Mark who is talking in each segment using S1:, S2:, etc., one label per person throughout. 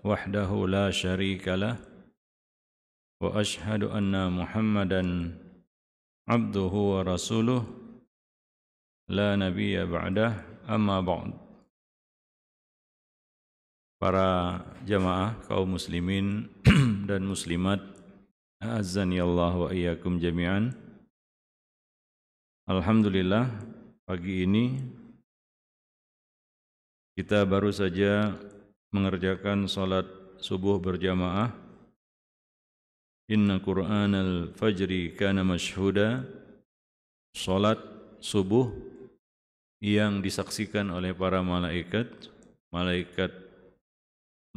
S1: وحده لا شريك له واشهد ان محمدا عبده ورسوله لا نبي بعده اما بعد para jamaah kaum muslimin dan muslimat Azan ya Allah wa iyyakum jami'an Alhamdulillah pagi ini kita baru saja mengerjakan salat subuh berjamaah Inna Qur'an al-fajri kana mashhuda Salat subuh yang disaksikan oleh para malaikat Malaikat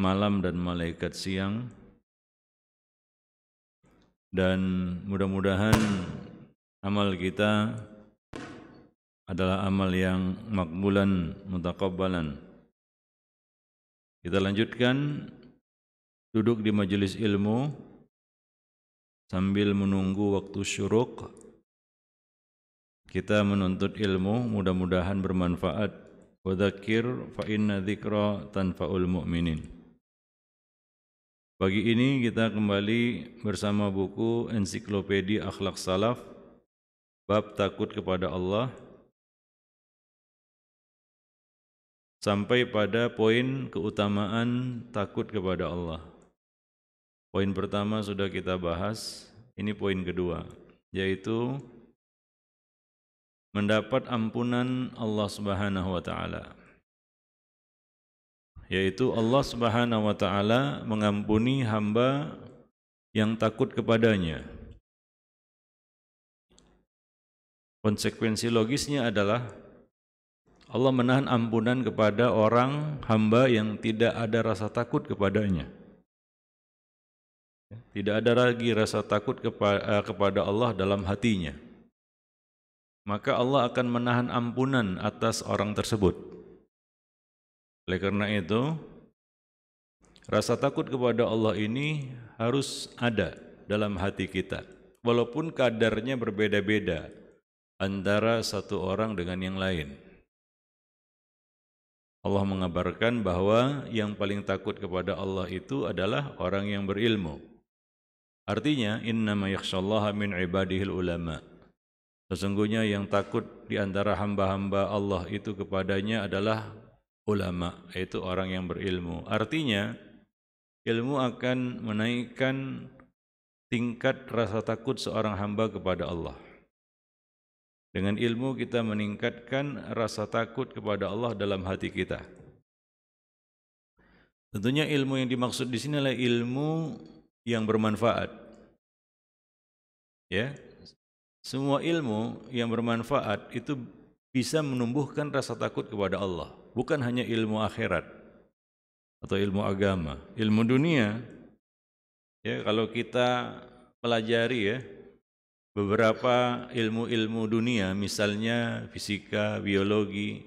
S1: malam dan malaikat siang dan mudah-mudahan amal kita adalah amal yang makbulan mutakabbalan kita lanjutkan duduk di majelis ilmu sambil menunggu waktu syuruk. Kita menuntut ilmu, mudah-mudahan bermanfaat. kir fa inna dzikra tanfa'ul mu'minin. Pagi ini kita kembali bersama buku ensiklopedia akhlak salaf bab takut kepada Allah sampai pada poin keutamaan takut kepada Allah. Poin pertama sudah kita bahas, ini poin kedua, yaitu mendapat ampunan Allah Subhanahu wa taala. Yaitu Allah Subhanahu wa taala mengampuni hamba yang takut kepadanya. Konsekuensi logisnya adalah Allah menahan ampunan kepada orang hamba yang tidak ada rasa takut kepadanya. Tidak ada lagi rasa takut eh, kepada Allah dalam hatinya. Maka Allah akan menahan ampunan atas orang tersebut. Oleh karena itu, rasa takut kepada Allah ini harus ada dalam hati kita. Walaupun kadarnya berbeda-beda antara satu orang dengan yang lain. Allah mengabarkan bahwa yang paling takut kepada Allah itu adalah orang yang berilmu. Artinya, innama yakhshallaha min ibadihil ulama. Sesungguhnya yang takut di antara hamba-hamba Allah itu kepadanya adalah ulama, yaitu orang yang berilmu. Artinya, ilmu akan menaikkan tingkat rasa takut seorang hamba kepada Allah. Dengan ilmu kita meningkatkan rasa takut kepada Allah dalam hati kita. Tentunya ilmu yang dimaksud di sini adalah ilmu yang bermanfaat. Ya. Semua ilmu yang bermanfaat itu bisa menumbuhkan rasa takut kepada Allah, bukan hanya ilmu akhirat atau ilmu agama, ilmu dunia. Ya, kalau kita pelajari ya, beberapa ilmu-ilmu dunia, misalnya fisika, biologi,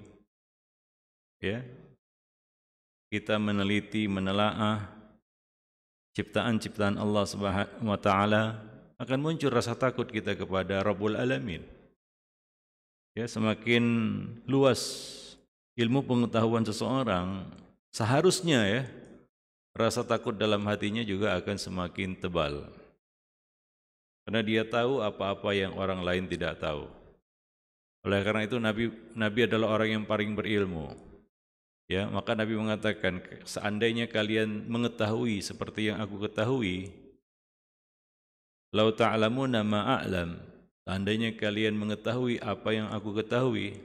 S1: ya, kita meneliti, menelaah ciptaan-ciptaan Allah Subhanahu wa taala akan muncul rasa takut kita kepada Rabbul Alamin. Ya, semakin luas ilmu pengetahuan seseorang, seharusnya ya rasa takut dalam hatinya juga akan semakin tebal. Karena dia tahu apa-apa yang orang lain tidak tahu. Oleh karena itu Nabi Nabi adalah orang yang paling berilmu. Ya, maka Nabi mengatakan, seandainya kalian mengetahui seperti yang aku ketahui, lau ta'lamuna nama a'lam, seandainya kalian mengetahui apa yang aku ketahui,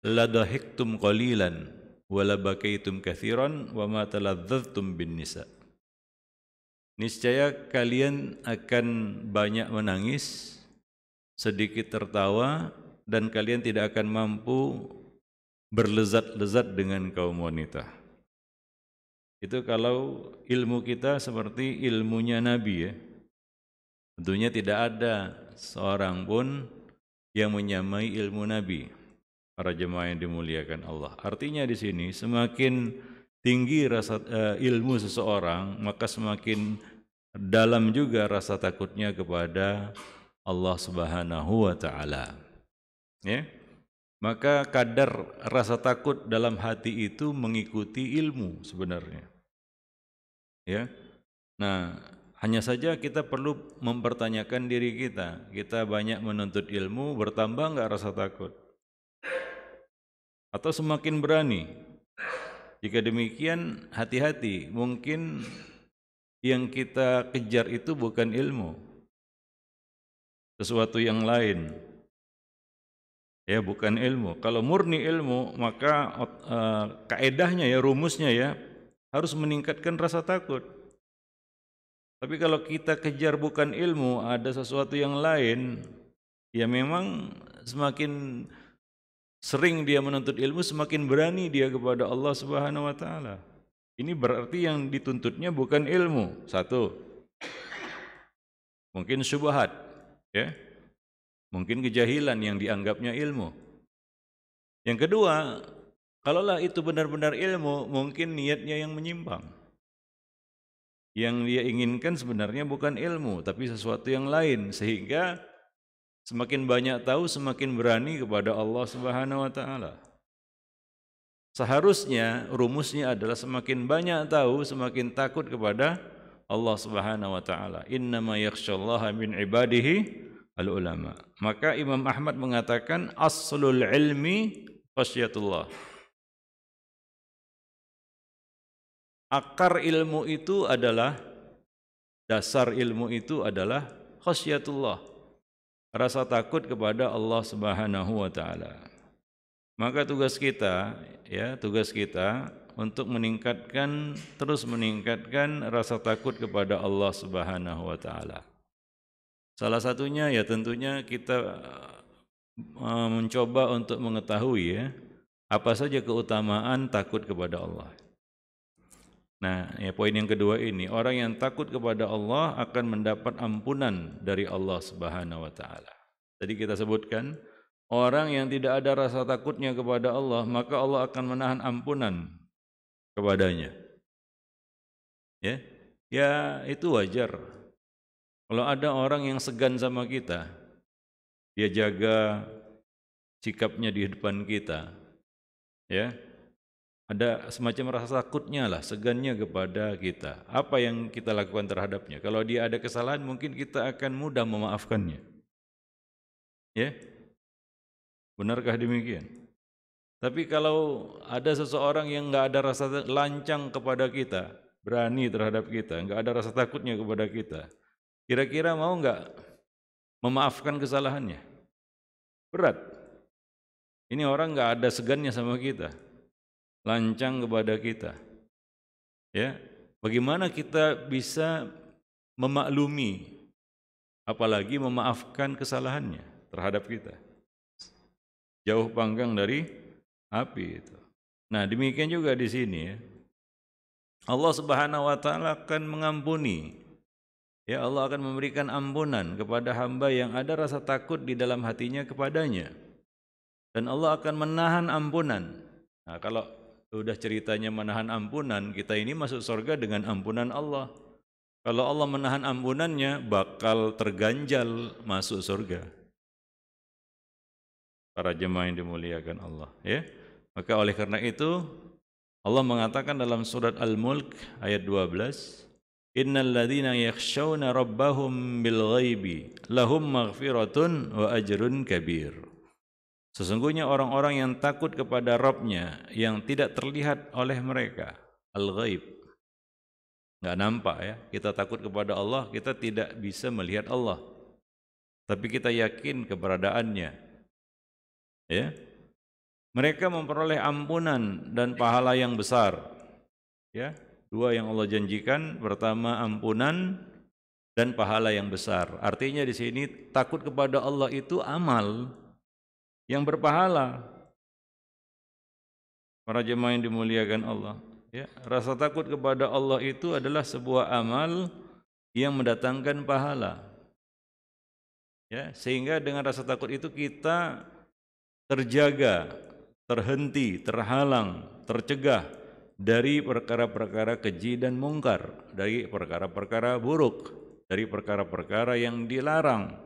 S1: la dahiktum qalilan wa la bakaitum katsiran wa ma taladzdztum bin nisa' niscaya kalian akan banyak menangis, sedikit tertawa, dan kalian tidak akan mampu berlezat-lezat dengan kaum wanita. Itu kalau ilmu kita seperti ilmunya Nabi ya. Tentunya tidak ada seorang pun yang menyamai ilmu Nabi. Para jemaah yang dimuliakan Allah. Artinya di sini semakin tinggi rasa uh, ilmu seseorang, maka semakin dalam juga rasa takutnya kepada Allah Subhanahu wa taala. Ya. Maka kadar rasa takut dalam hati itu mengikuti ilmu sebenarnya. Ya. Nah, hanya saja kita perlu mempertanyakan diri kita. Kita banyak menuntut ilmu, bertambah nggak rasa takut? Atau semakin berani? Jika demikian hati-hati, mungkin yang kita kejar itu bukan ilmu. Sesuatu yang lain. Ya, bukan ilmu. Kalau murni ilmu, maka uh, kaedahnya ya, rumusnya ya, harus meningkatkan rasa takut. Tapi kalau kita kejar bukan ilmu, ada sesuatu yang lain, ya memang semakin sering dia menuntut ilmu, semakin berani dia kepada Allah Subhanahu wa taala. Ini berarti yang dituntutnya bukan ilmu. Satu. Mungkin syubhat, ya. Mungkin kejahilan yang dianggapnya ilmu. Yang kedua, kalaulah itu benar-benar ilmu, mungkin niatnya yang menyimpang. Yang dia inginkan sebenarnya bukan ilmu, tapi sesuatu yang lain sehingga Semakin banyak tahu, semakin berani kepada Allah Subhanahu wa taala. Seharusnya rumusnya adalah semakin banyak tahu, semakin takut kepada Allah Subhanahu wa taala. Innama yakhsyallaha min ibadihi al ulama. Maka Imam Ahmad mengatakan aslul ilmi khasyatullah. Akar ilmu itu adalah dasar ilmu itu adalah khasyatullah rasa takut kepada Allah Subhanahu wa taala. Maka tugas kita ya, tugas kita untuk meningkatkan terus meningkatkan rasa takut kepada Allah Subhanahu wa taala. Salah satunya ya tentunya kita e, mencoba untuk mengetahui ya apa saja keutamaan takut kepada Allah. Nah, ya poin yang kedua ini, orang yang takut kepada Allah akan mendapat ampunan dari Allah Subhanahu wa taala. Tadi kita sebutkan, orang yang tidak ada rasa takutnya kepada Allah, maka Allah akan menahan ampunan kepadanya. Ya. Ya, itu wajar. Kalau ada orang yang segan sama kita, dia jaga sikapnya di depan kita. Ya, ada semacam rasa takutnya lah, segannya kepada kita. Apa yang kita lakukan terhadapnya? Kalau dia ada kesalahan, mungkin kita akan mudah memaafkannya. Ya, benarkah demikian? Tapi kalau ada seseorang yang nggak ada rasa lancang kepada kita, berani terhadap kita, nggak ada rasa takutnya kepada kita, kira-kira mau nggak memaafkan kesalahannya? Berat. Ini orang nggak ada segannya sama kita lancang kepada kita. Ya, bagaimana kita bisa memaklumi apalagi memaafkan kesalahannya terhadap kita. Jauh panggang dari api itu. Nah, demikian juga di sini ya. Allah Subhanahu wa taala akan mengampuni. Ya Allah akan memberikan ampunan kepada hamba yang ada rasa takut di dalam hatinya kepadanya. Dan Allah akan menahan ampunan. Nah, kalau Udah ceritanya menahan ampunan, kita ini masuk surga dengan ampunan Allah. Kalau Allah menahan ampunannya, bakal terganjal masuk surga. Para jemaah yang dimuliakan Allah. Ya, Maka oleh karena itu, Allah mengatakan dalam surat Al-Mulk ayat 12, Innal ladhina yakshawna rabbahum bil ghaibi lahum maghfiratun wa ajrun kabir. Sesungguhnya orang-orang yang takut kepada Robnya yang tidak terlihat oleh mereka al-ghaib nggak nampak ya kita takut kepada Allah kita tidak bisa melihat Allah tapi kita yakin keberadaannya ya mereka memperoleh ampunan dan pahala yang besar ya dua yang Allah janjikan pertama ampunan dan pahala yang besar artinya di sini takut kepada Allah itu amal yang berpahala. Para jemaah yang dimuliakan Allah. Ya, rasa takut kepada Allah itu adalah sebuah amal yang mendatangkan pahala. Ya, sehingga dengan rasa takut itu kita terjaga, terhenti, terhalang, tercegah dari perkara-perkara keji dan mungkar, dari perkara-perkara buruk, dari perkara-perkara yang dilarang.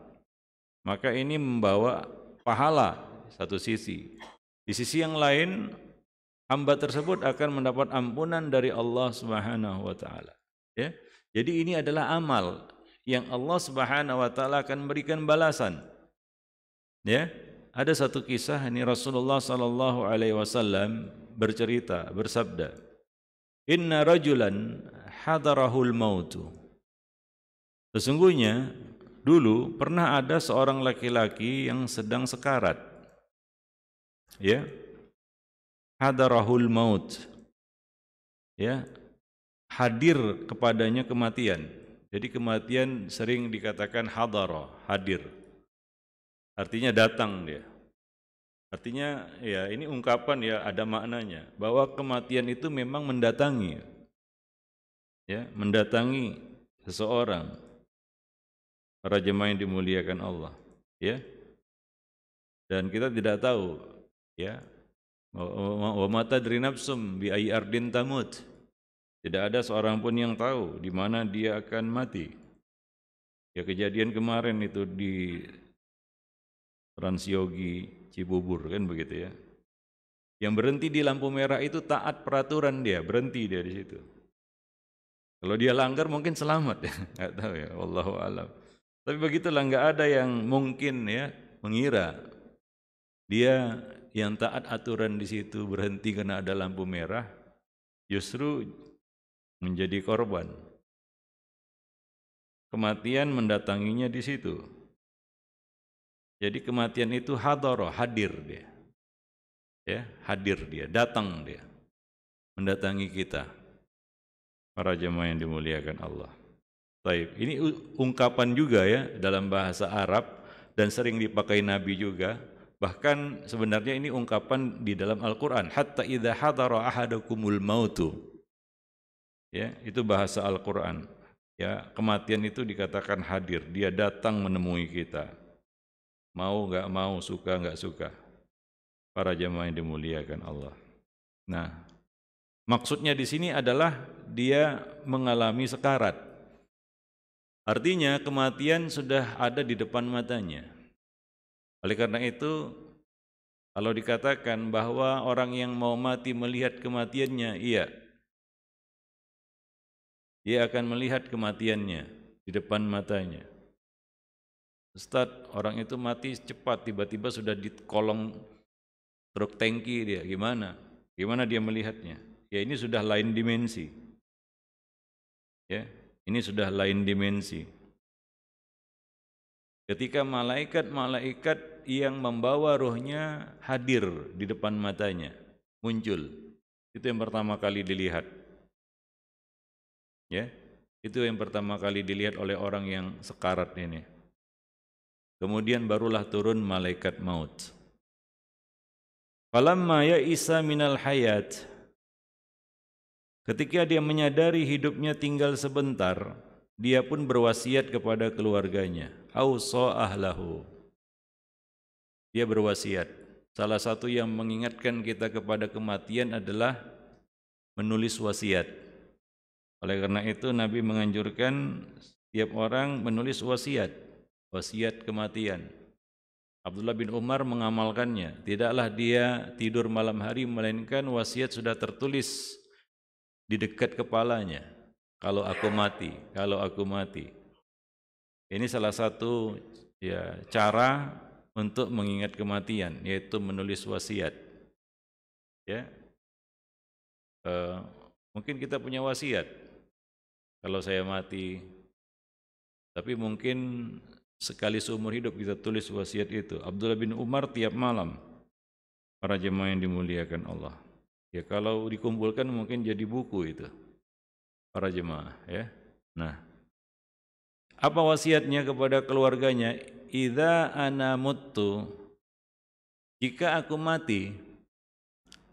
S1: Maka ini membawa pahala satu sisi. Di sisi yang lain, hamba tersebut akan mendapat ampunan dari Allah Subhanahu wa taala. Ya. Jadi ini adalah amal yang Allah Subhanahu wa taala akan berikan balasan. Ya. Ada satu kisah ini Rasulullah sallallahu alaihi wasallam bercerita, bersabda, "Inna rajulan hadarahul mautu." Sesungguhnya dulu pernah ada seorang laki-laki yang sedang sekarat ya hadarahul maut ya hadir kepadanya kematian jadi kematian sering dikatakan hadara hadir artinya datang dia artinya ya ini ungkapan ya ada maknanya bahwa kematian itu memang mendatangi ya mendatangi seseorang para jemaah yang dimuliakan Allah ya dan kita tidak tahu Ya. Wa mata tadri nafsum bi ardin tamut. Tidak ada seorang pun yang tahu di mana dia akan mati. Ya kejadian kemarin itu di Transyogi Cibubur kan begitu ya. Yang berhenti di lampu merah itu taat peraturan dia, berhenti dia di situ. Kalau dia langgar mungkin selamat ya, nggak tahu ya, Allahualam. alam. Tapi begitulah nggak ada yang mungkin ya mengira dia yang taat aturan di situ berhenti karena ada lampu merah justru menjadi korban. Kematian mendatanginya di situ. Jadi kematian itu hadoro, hadir dia. Ya, hadir dia, datang dia. Mendatangi kita. Para jemaah yang dimuliakan Allah. Taib. Ini ungkapan juga ya dalam bahasa Arab dan sering dipakai Nabi juga Bahkan sebenarnya ini ungkapan di dalam Al-Qur'an, hatta idha hadara ahadakumul mautu. Ya, itu bahasa Al-Qur'an. Ya, kematian itu dikatakan hadir, dia datang menemui kita. Mau nggak mau, suka nggak suka. Para jemaah yang dimuliakan Allah. Nah, maksudnya di sini adalah dia mengalami sekarat. Artinya kematian sudah ada di depan matanya. Oleh karena itu, kalau dikatakan bahwa orang yang mau mati melihat kematiannya, iya. Dia akan melihat kematiannya di depan matanya. Ustaz, orang itu mati cepat, tiba-tiba sudah di kolong truk tangki dia, gimana? Gimana dia melihatnya? Ya ini sudah lain dimensi. Ya, ini sudah lain dimensi. Ketika malaikat-malaikat yang membawa rohnya hadir di depan matanya, muncul. Itu yang pertama kali dilihat. Ya, itu yang pertama kali dilihat oleh orang yang sekarat ini. Kemudian barulah turun malaikat maut. Falamma Isa minal hayat. Ketika dia menyadari hidupnya tinggal sebentar, dia pun berwasiat kepada keluarganya. Auso ahlahu. Dia berwasiat. Salah satu yang mengingatkan kita kepada kematian adalah menulis wasiat. Oleh karena itu Nabi menganjurkan setiap orang menulis wasiat, wasiat kematian. Abdullah bin Umar mengamalkannya. Tidaklah dia tidur malam hari melainkan wasiat sudah tertulis di dekat kepalanya. Kalau aku mati, kalau aku mati. Ini salah satu ya cara untuk mengingat kematian yaitu menulis wasiat ya e, mungkin kita punya wasiat kalau saya mati tapi mungkin sekali seumur hidup kita tulis wasiat itu Abdullah bin Umar tiap malam para jemaah yang dimuliakan Allah ya kalau dikumpulkan mungkin jadi buku itu para jemaah ya nah apa wasiatnya kepada keluarganya idza ana muttu jika aku mati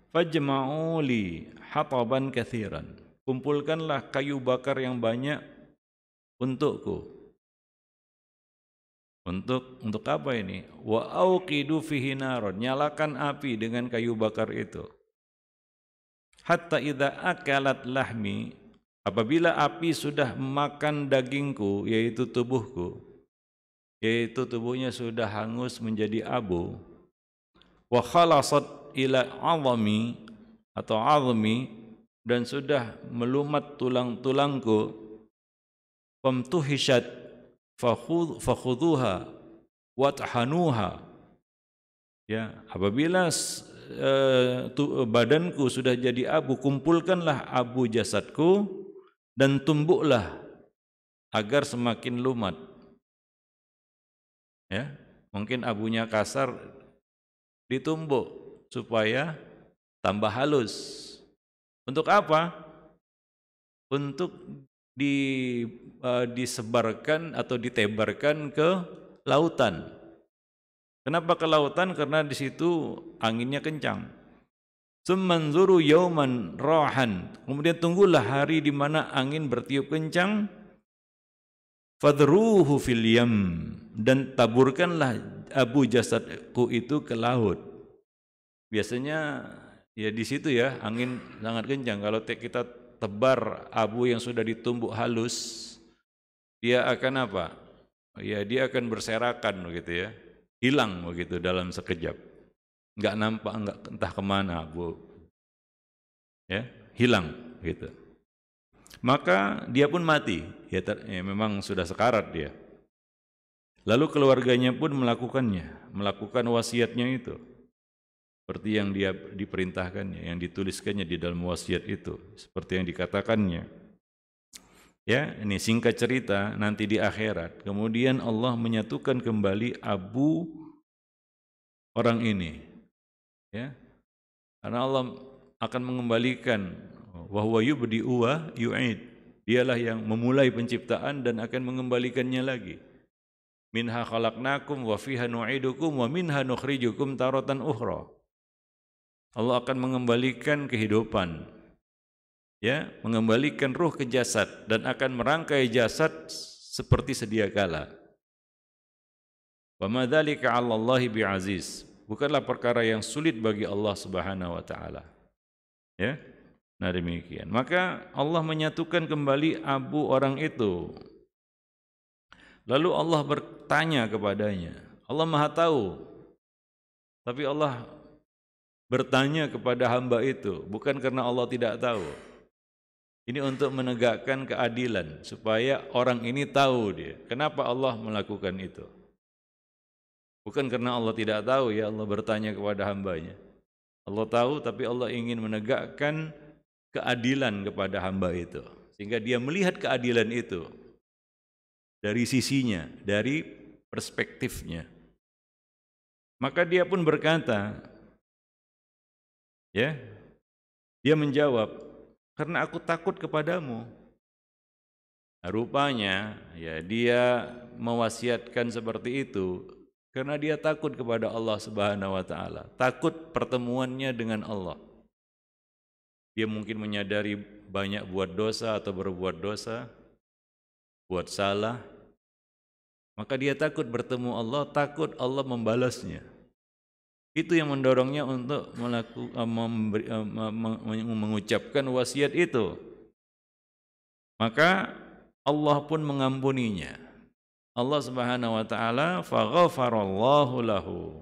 S1: fajma'u li hataban katsiran kumpulkanlah kayu bakar yang banyak untukku untuk untuk apa ini wa auqidu fihi narun nyalakan api dengan kayu bakar itu hatta idza akalat lahmi apabila api sudah makan dagingku yaitu tubuhku yaitu tubuhnya sudah hangus menjadi abu wa khalasat ila azami atau azmi dan sudah melumat tulang-tulangku pemtuhisat fakhuduha wathanuha ya apabila e, badanku sudah jadi abu kumpulkanlah abu jasadku dan tumbuklah agar semakin lumat ya mungkin abunya kasar ditumbuk supaya tambah halus untuk apa untuk di, uh, disebarkan atau ditebarkan ke lautan kenapa ke lautan karena di situ anginnya kencang Semanzuru yauman rohan. Kemudian tunggulah hari di mana angin bertiup kencang Fadruhu fil yam dan taburkanlah abu jasadku itu ke laut. Biasanya ya di situ ya angin sangat kencang. Kalau kita tebar abu yang sudah ditumbuk halus, dia akan apa? Ya dia akan berserakan begitu ya, hilang begitu dalam sekejap. Nggak nampak, nggak entah kemana abu, ya hilang gitu maka dia pun mati. Ya, ter, ya memang sudah sekarat dia. Lalu keluarganya pun melakukannya, melakukan wasiatnya itu. Seperti yang dia diperintahkannya, yang dituliskannya di dalam wasiat itu, seperti yang dikatakannya. Ya, ini singkat cerita nanti di akhirat. Kemudian Allah menyatukan kembali abu orang ini. Ya. Karena Allah akan mengembalikan wa huwa yubdi'u wa yu'id. Dialah yang memulai penciptaan dan akan mengembalikannya lagi. Minha khalaqnakum wa fiha nu'idukum wa minha nukhrijukum taratan ukhra. Allah akan mengembalikan kehidupan ya mengembalikan ruh ke jasad dan akan merangkai jasad seperti sedia kala wa madzalika 'ala Allah bi'aziz bukanlah perkara yang sulit bagi Allah Subhanahu wa taala ya Nah demikian. Maka Allah menyatukan kembali abu orang itu. Lalu Allah bertanya kepadanya. Allah maha tahu. Tapi Allah bertanya kepada hamba itu. Bukan karena Allah tidak tahu. Ini untuk menegakkan keadilan. Supaya orang ini tahu dia. Kenapa Allah melakukan itu. Bukan karena Allah tidak tahu ya Allah bertanya kepada hambanya. Allah tahu tapi Allah ingin menegakkan keadilan kepada hamba itu. Sehingga dia melihat keadilan itu dari sisinya, dari perspektifnya. Maka dia pun berkata, ya, dia menjawab, karena aku takut kepadamu. Nah, rupanya ya dia mewasiatkan seperti itu karena dia takut kepada Allah Subhanahu wa taala, takut pertemuannya dengan Allah. Dia mungkin menyadari banyak buat dosa atau berbuat dosa, buat salah. Maka dia takut bertemu Allah, takut Allah membalasnya. Itu yang mendorongnya untuk melaku, eh, memberi, eh, mengucapkan wasiat itu. Maka Allah pun mengampuninya. Allah Subhanahu wa taala faghafarallahu lahu.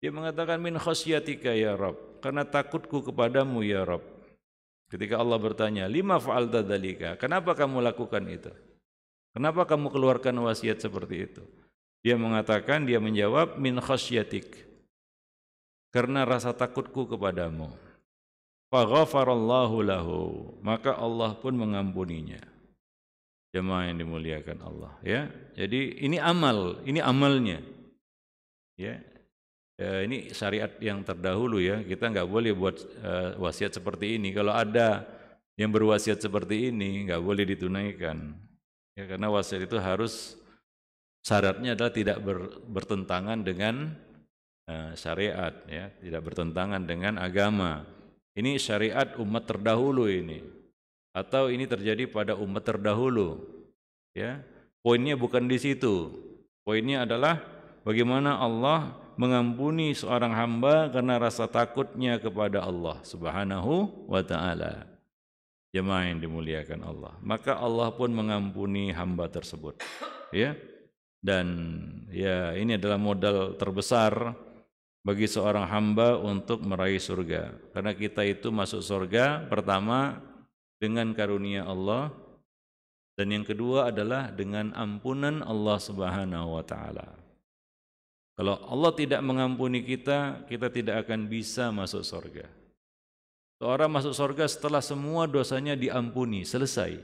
S1: Dia mengatakan min khasyatika ya Rabb, karena takutku kepadamu ya Rabb. Ketika Allah bertanya, lima faal tadalika, kenapa kamu lakukan itu? Kenapa kamu keluarkan wasiat seperti itu? Dia mengatakan, dia menjawab, min khasyatik. Karena rasa takutku kepadamu. Faghafarallahu lahu. Maka Allah pun mengampuninya. Jemaah yang dimuliakan Allah. Ya, Jadi ini amal, ini amalnya. Ya, Ya, ini syariat yang terdahulu ya kita nggak boleh buat uh, wasiat seperti ini kalau ada yang berwasiat seperti ini nggak boleh ditunaikan ya karena wasiat itu harus syaratnya adalah tidak ber, bertentangan dengan uh, syariat ya tidak bertentangan dengan agama ini syariat umat terdahulu ini atau ini terjadi pada umat terdahulu ya poinnya bukan di situ poinnya adalah bagaimana Allah mengampuni seorang hamba karena rasa takutnya kepada Allah Subhanahu wa taala. Jemaah yang dimuliakan Allah, maka Allah pun mengampuni hamba tersebut. Ya. Dan ya ini adalah modal terbesar bagi seorang hamba untuk meraih surga. Karena kita itu masuk surga pertama dengan karunia Allah dan yang kedua adalah dengan ampunan Allah Subhanahu wa taala. Kalau Allah tidak mengampuni kita, kita tidak akan bisa masuk surga. Seorang masuk surga setelah semua dosanya diampuni, selesai.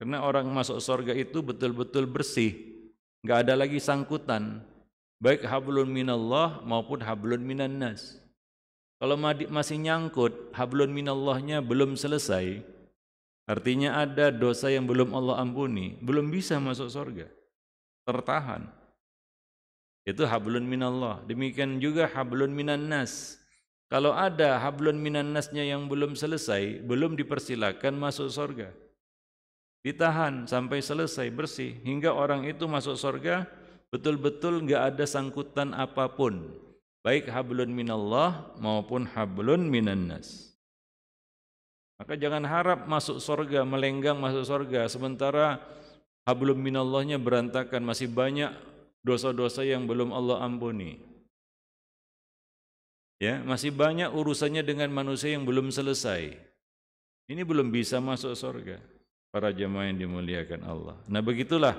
S1: Karena orang masuk surga itu betul-betul bersih, nggak ada lagi sangkutan, baik hablun minallah maupun hablun minannas. Kalau masih nyangkut, hablun minallahnya belum selesai, artinya ada dosa yang belum Allah ampuni, belum bisa masuk surga, tertahan. Itu hablun minallah. Demikian juga hablun minan nas. Kalau ada hablun minan nasnya yang belum selesai, belum dipersilakan masuk surga. Ditahan sampai selesai bersih hingga orang itu masuk surga betul-betul nggak ada sangkutan apapun. Baik hablun minallah maupun hablun minan nas. Maka jangan harap masuk surga, melenggang masuk surga sementara hablum minallahnya berantakan, masih banyak dosa-dosa yang belum Allah ampuni. Ya, masih banyak urusannya dengan manusia yang belum selesai. Ini belum bisa masuk surga para jemaah yang dimuliakan Allah. Nah, begitulah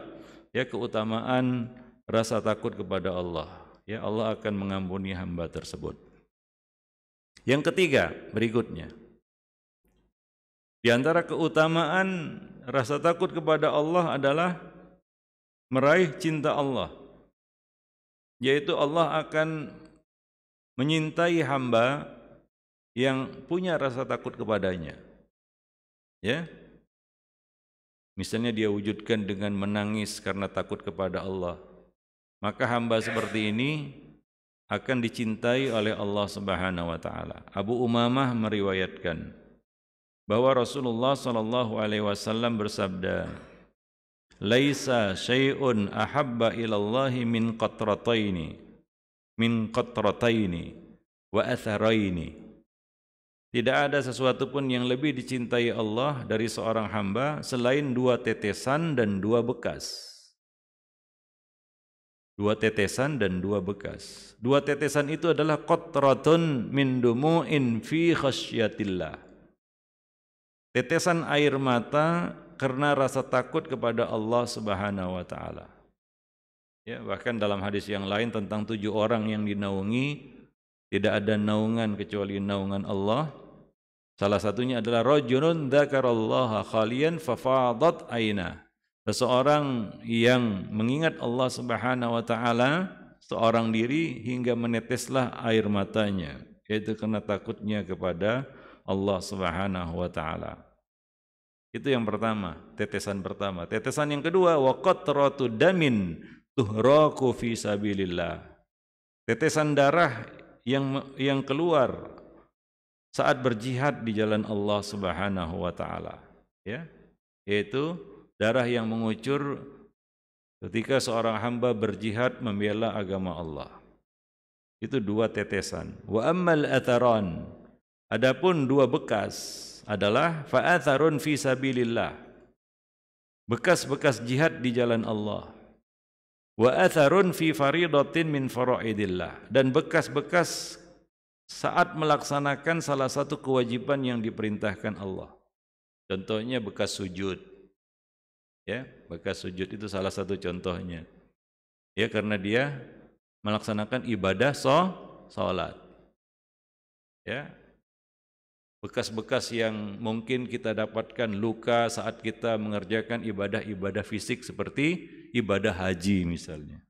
S1: ya keutamaan rasa takut kepada Allah. Ya, Allah akan mengampuni hamba tersebut. Yang ketiga, berikutnya. Di antara keutamaan rasa takut kepada Allah adalah meraih cinta Allah yaitu Allah akan menyintai hamba yang punya rasa takut kepadanya. Ya. Misalnya dia wujudkan dengan menangis karena takut kepada Allah. Maka hamba seperti ini akan dicintai oleh Allah Subhanahu wa taala. Abu Umamah meriwayatkan bahwa Rasulullah sallallahu alaihi wasallam bersabda, laisa syai'un ahabba ilallahi min qatrataini min qatrataini wa atharaini tidak ada sesuatu pun yang lebih dicintai Allah dari seorang hamba selain dua tetesan dan dua bekas. Dua tetesan dan dua bekas. Dua tetesan itu adalah qatratun min dumu'in fi khasyatillah. Tetesan air mata karena rasa takut kepada Allah Subhanahu wa taala. Ya, bahkan dalam hadis yang lain tentang tujuh orang yang dinaungi tidak ada naungan kecuali naungan Allah. Salah satunya adalah rajulun dzakarallaha khalian fafadat aina. Seseorang yang mengingat Allah Subhanahu wa taala seorang diri hingga meneteslah air matanya yaitu karena takutnya kepada Allah Subhanahu wa taala. Itu yang pertama, tetesan pertama. Tetesan yang kedua, wakot rotu damin tuhraku fi sabilillah. Tetesan darah yang yang keluar saat berjihad di jalan Allah Subhanahu wa taala, ya. Yaitu darah yang mengucur ketika seorang hamba berjihad membela agama Allah. Itu dua tetesan. Wa ammal atharan. Adapun dua bekas adalah fa'atharun fi sabilillah. Bekas-bekas jihad di jalan Allah. Wa atharun fi faridatin min faraidillah dan bekas-bekas saat melaksanakan salah satu kewajiban yang diperintahkan Allah. Contohnya bekas sujud. Ya, bekas sujud itu salah satu contohnya. Ya, karena dia melaksanakan ibadah so, salat. Ya, bekas-bekas yang mungkin kita dapatkan luka saat kita mengerjakan ibadah-ibadah fisik seperti ibadah haji misalnya.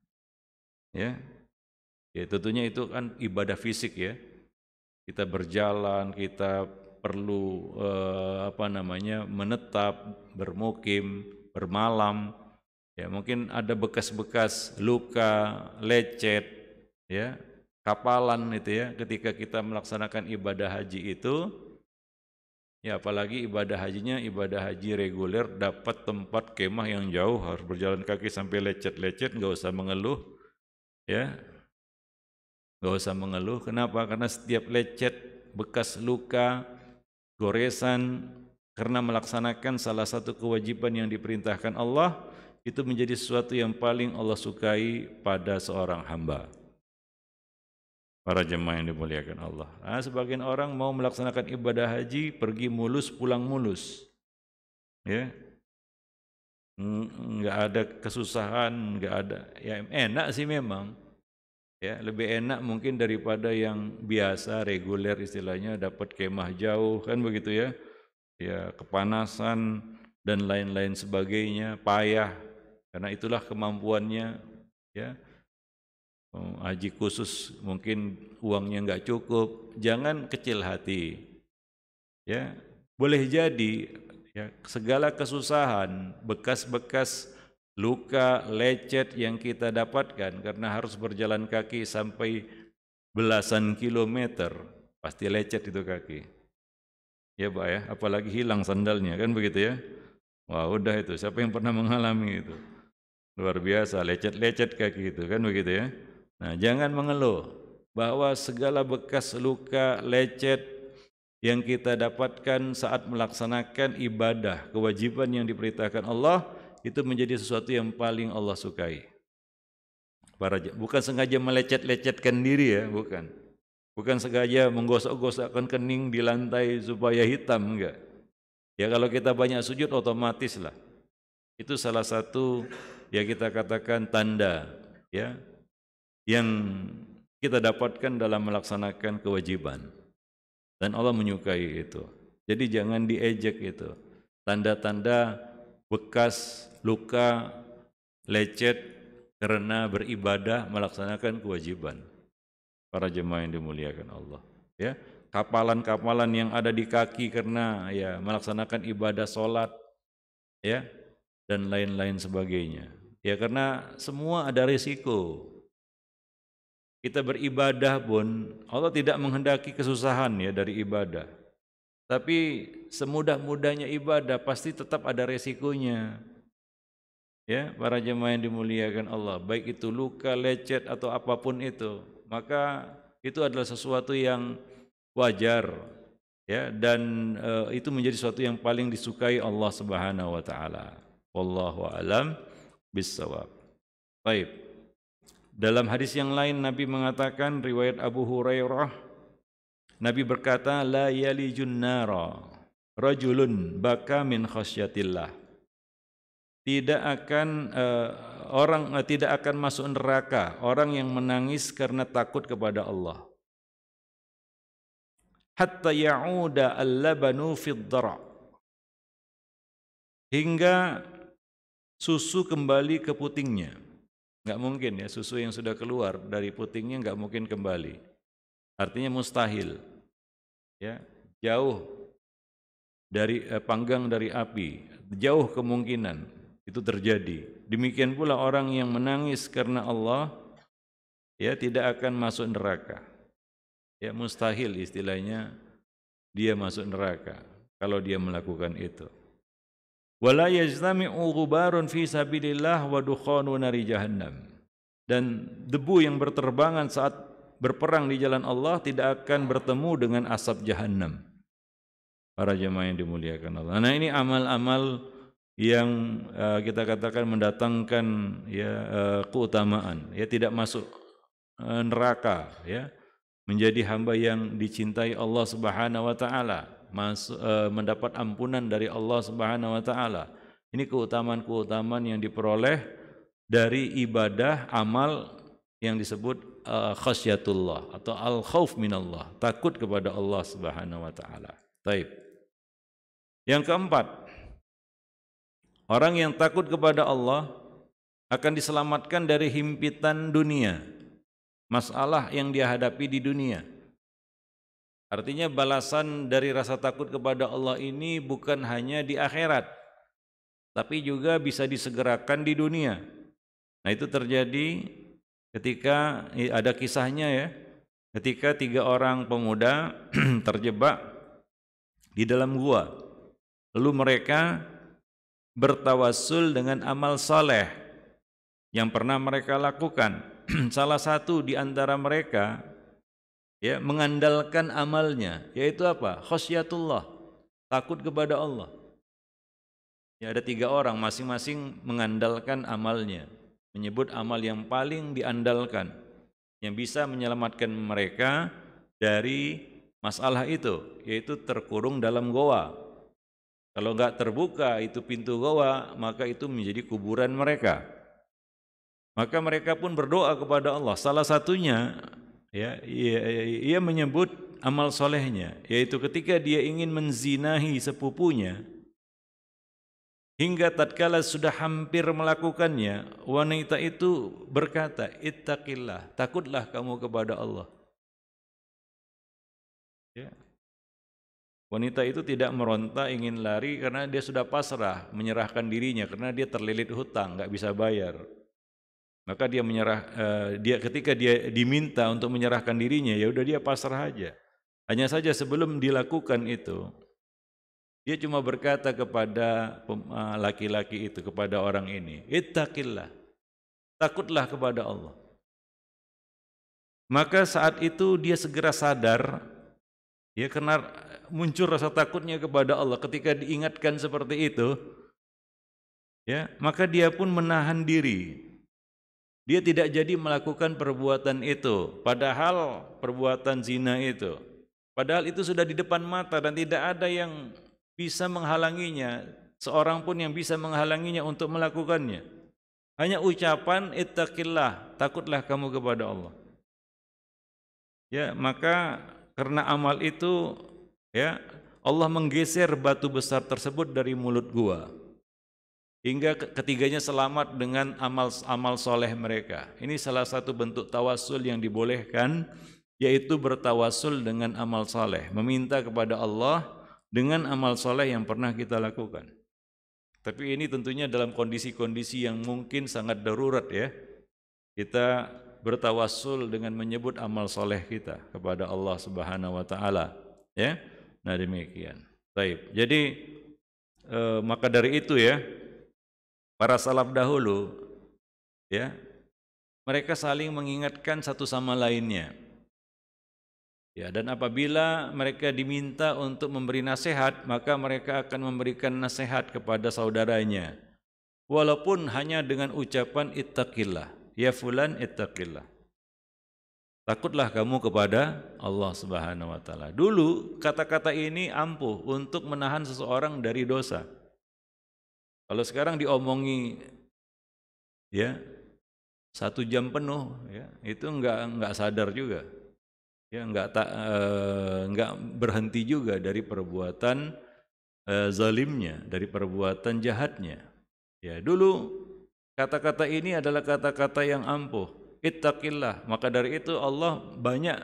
S1: Ya. Ya tentunya itu kan ibadah fisik ya. Kita berjalan, kita perlu eh, apa namanya? menetap, bermukim, bermalam. Ya, mungkin ada bekas-bekas luka, lecet, ya, kapalan itu ya ketika kita melaksanakan ibadah haji itu Ya apalagi ibadah hajinya ibadah haji reguler dapat tempat kemah yang jauh harus berjalan kaki sampai lecet-lecet nggak usah mengeluh ya nggak usah mengeluh kenapa karena setiap lecet bekas luka goresan karena melaksanakan salah satu kewajiban yang diperintahkan Allah itu menjadi sesuatu yang paling Allah sukai pada seorang hamba. Para jemaah yang dimuliakan Allah. Nah, sebagian orang mau melaksanakan ibadah haji, pergi mulus, pulang mulus. Ya, nggak ada kesusahan, nggak ada. Ya enak sih memang. Ya, lebih enak mungkin daripada yang biasa reguler istilahnya dapat kemah jauh kan begitu ya. Ya, kepanasan dan lain-lain sebagainya, payah. Karena itulah kemampuannya ya Oh, haji khusus mungkin uangnya nggak cukup, jangan kecil hati. Ya, boleh jadi ya, segala kesusahan, bekas-bekas luka, lecet yang kita dapatkan karena harus berjalan kaki sampai belasan kilometer, pasti lecet itu kaki. Ya Pak ya, apalagi hilang sandalnya kan begitu ya. Wah udah itu, siapa yang pernah mengalami itu? Luar biasa, lecet-lecet kaki itu kan begitu ya. Nah, jangan mengeluh bahwa segala bekas luka, lecet yang kita dapatkan saat melaksanakan ibadah, kewajiban yang diperintahkan Allah itu menjadi sesuatu yang paling Allah sukai. Para bukan sengaja melecet-lecetkan diri ya, bukan. Bukan sengaja menggosok-gosokkan kening di lantai supaya hitam enggak. Ya kalau kita banyak sujud otomatis lah. Itu salah satu ya kita katakan tanda ya yang kita dapatkan dalam melaksanakan kewajiban. Dan Allah menyukai itu. Jadi jangan diejek itu. Tanda-tanda bekas luka lecet karena beribadah melaksanakan kewajiban. Para jemaah yang dimuliakan Allah, ya. Kapalan-kapalan yang ada di kaki karena ya melaksanakan ibadah sholat ya dan lain-lain sebagainya. Ya karena semua ada risiko kita beribadah pun Allah tidak menghendaki kesusahan ya dari ibadah. Tapi semudah-mudahnya ibadah pasti tetap ada resikonya. Ya, para jemaah yang dimuliakan Allah, baik itu luka, lecet atau apapun itu, maka itu adalah sesuatu yang wajar ya dan e, itu menjadi sesuatu yang paling disukai Allah Subhanahu wa taala. Wallahu alam bisawab. Baik. Dalam hadis yang lain Nabi mengatakan riwayat Abu Hurairah Nabi berkata la yalijun nara rajulun baka min khasyatillah tidak akan uh, orang uh, tidak akan masuk neraka orang yang menangis karena takut kepada Allah hatta ya'uda al-labanu fid hingga susu kembali ke putingnya Nggak mungkin ya, susu yang sudah keluar dari putingnya nggak mungkin kembali. Artinya mustahil. Ya, jauh dari eh, panggang dari api, jauh kemungkinan itu terjadi. Demikian pula orang yang menangis karena Allah ya tidak akan masuk neraka. Ya mustahil istilahnya dia masuk neraka kalau dia melakukan itu wala yajtami'u ghubarun fi sabilillah wa dukhanu nari jahannam dan debu yang berterbangan saat berperang di jalan Allah tidak akan bertemu dengan asap jahannam para jemaah yang dimuliakan Allah nah ini amal-amal yang uh, kita katakan mendatangkan ya uh, keutamaan ya tidak masuk uh, neraka ya menjadi hamba yang dicintai Allah Subhanahu wa taala Eh, mendapat ampunan dari Allah Subhanahu wa taala. Ini keutamaan-keutamaan yang diperoleh dari ibadah amal yang disebut eh, khasyatullah atau al khauf minallah, takut kepada Allah Subhanahu wa taala. Taib. Yang keempat, orang yang takut kepada Allah akan diselamatkan dari himpitan dunia, masalah yang dihadapi di dunia. Artinya balasan dari rasa takut kepada Allah ini bukan hanya di akhirat, tapi juga bisa disegerakan di dunia. Nah itu terjadi ketika ada kisahnya ya, ketika tiga orang pemuda terjebak di dalam gua. Lalu mereka bertawasul dengan amal saleh yang pernah mereka lakukan. Salah satu di antara mereka ya mengandalkan amalnya yaitu apa khosyatullah takut kepada Allah ya ada tiga orang masing-masing mengandalkan amalnya menyebut amal yang paling diandalkan yang bisa menyelamatkan mereka dari masalah itu yaitu terkurung dalam goa kalau nggak terbuka itu pintu goa maka itu menjadi kuburan mereka maka mereka pun berdoa kepada Allah salah satunya ya ia, ia iya menyebut amal solehnya yaitu ketika dia ingin menzinahi sepupunya hingga tatkala sudah hampir melakukannya wanita itu berkata ittaqillah takutlah kamu kepada Allah ya Wanita itu tidak meronta ingin lari karena dia sudah pasrah menyerahkan dirinya karena dia terlilit hutang nggak bisa bayar. Maka dia menyerah eh, dia ketika dia diminta untuk menyerahkan dirinya ya udah dia pasrah aja. Hanya saja sebelum dilakukan itu dia cuma berkata kepada eh, laki-laki itu kepada orang ini, "Ittaqillah." Takutlah kepada Allah. Maka saat itu dia segera sadar ya karena eh, muncul rasa takutnya kepada Allah ketika diingatkan seperti itu ya, maka dia pun menahan diri dia tidak jadi melakukan perbuatan itu, padahal perbuatan zina itu. Padahal itu sudah di depan mata dan tidak ada yang bisa menghalanginya, seorang pun yang bisa menghalanginya untuk melakukannya. Hanya ucapan ittaqillah, takutlah kamu kepada Allah. Ya, maka karena amal itu ya Allah menggeser batu besar tersebut dari mulut gua hingga ketiganya selamat dengan amal-amal soleh mereka. Ini salah satu bentuk tawasul yang dibolehkan, yaitu bertawasul dengan amal soleh, meminta kepada Allah dengan amal soleh yang pernah kita lakukan. Tapi ini tentunya dalam kondisi-kondisi yang mungkin sangat darurat ya. Kita bertawasul dengan menyebut amal soleh kita kepada Allah Subhanahu wa taala, ya. Nah, demikian. Baik. Jadi e, maka dari itu ya, para salaf dahulu ya mereka saling mengingatkan satu sama lainnya. Ya, dan apabila mereka diminta untuk memberi nasihat, maka mereka akan memberikan nasihat kepada saudaranya. Walaupun hanya dengan ucapan ittaqillah. Ya fulan ittaqillah. Takutlah kamu kepada Allah Subhanahu wa taala. Dulu kata-kata ini ampuh untuk menahan seseorang dari dosa. Kalau sekarang diomongi ya satu jam penuh ya itu nggak nggak sadar juga ya nggak tak eh, nggak berhenti juga dari perbuatan e, zalimnya dari perbuatan jahatnya ya dulu kata-kata ini adalah kata-kata yang ampuh ittaqillah maka dari itu Allah banyak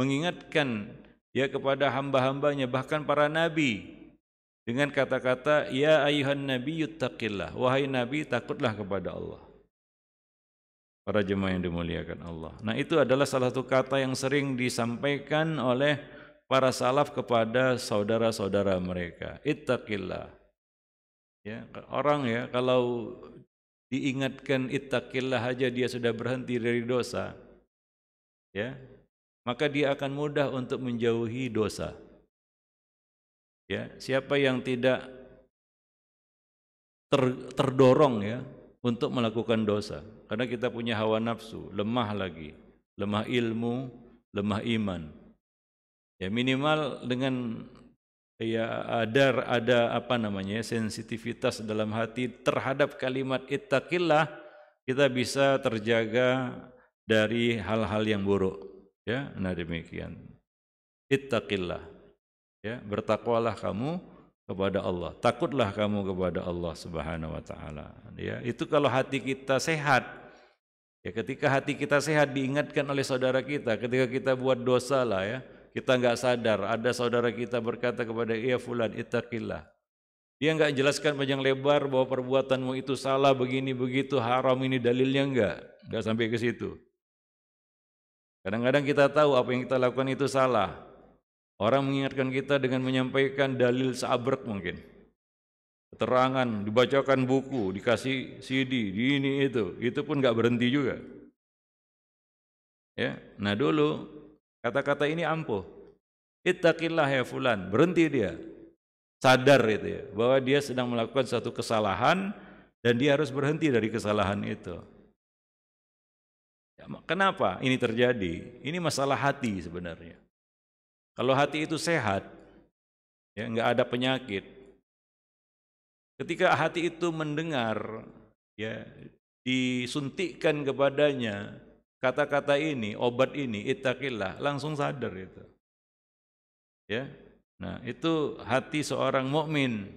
S1: mengingatkan ya kepada hamba-hambanya bahkan para nabi dengan kata-kata ya ayuhan nabi yuttaqillah wahai nabi takutlah kepada Allah para jemaah yang dimuliakan Allah nah itu adalah salah satu kata yang sering disampaikan oleh para salaf kepada saudara-saudara mereka ittaqillah ya orang ya kalau diingatkan ittaqillah aja dia sudah berhenti dari dosa ya maka dia akan mudah untuk menjauhi dosa ya siapa yang tidak ter, terdorong ya untuk melakukan dosa karena kita punya hawa nafsu lemah lagi lemah ilmu lemah iman ya minimal dengan ya ada ada apa namanya ya, sensitivitas dalam hati terhadap kalimat ittaqillah kita bisa terjaga dari hal-hal yang buruk ya nah demikian ittaqillah Ya, bertakwalah kamu kepada Allah. Takutlah kamu kepada Allah Subhanahu wa taala. Ya, itu kalau hati kita sehat. Ya, ketika hati kita sehat diingatkan oleh saudara kita, ketika kita buat dosa lah ya, kita enggak sadar ada saudara kita berkata kepada ia fulan ittaqillah. Dia enggak jelaskan panjang lebar bahwa perbuatanmu itu salah begini begitu haram ini dalilnya enggak, nggak sampai ke situ. Kadang-kadang kita tahu apa yang kita lakukan itu salah, Orang mengingatkan kita dengan menyampaikan dalil seabrek mungkin. Keterangan, dibacakan buku, dikasih CD, di ini itu. Itu pun nggak berhenti juga. Ya, nah dulu kata-kata ini ampuh. Ittaqillah ya fulan, berhenti dia. Sadar itu ya, bahwa dia sedang melakukan satu kesalahan dan dia harus berhenti dari kesalahan itu. Ya, kenapa ini terjadi? Ini masalah hati sebenarnya. Kalau hati itu sehat, ya nggak ada penyakit. Ketika hati itu mendengar, ya disuntikkan kepadanya kata-kata ini, obat ini, itakillah, langsung sadar itu. Ya, nah itu hati seorang mukmin,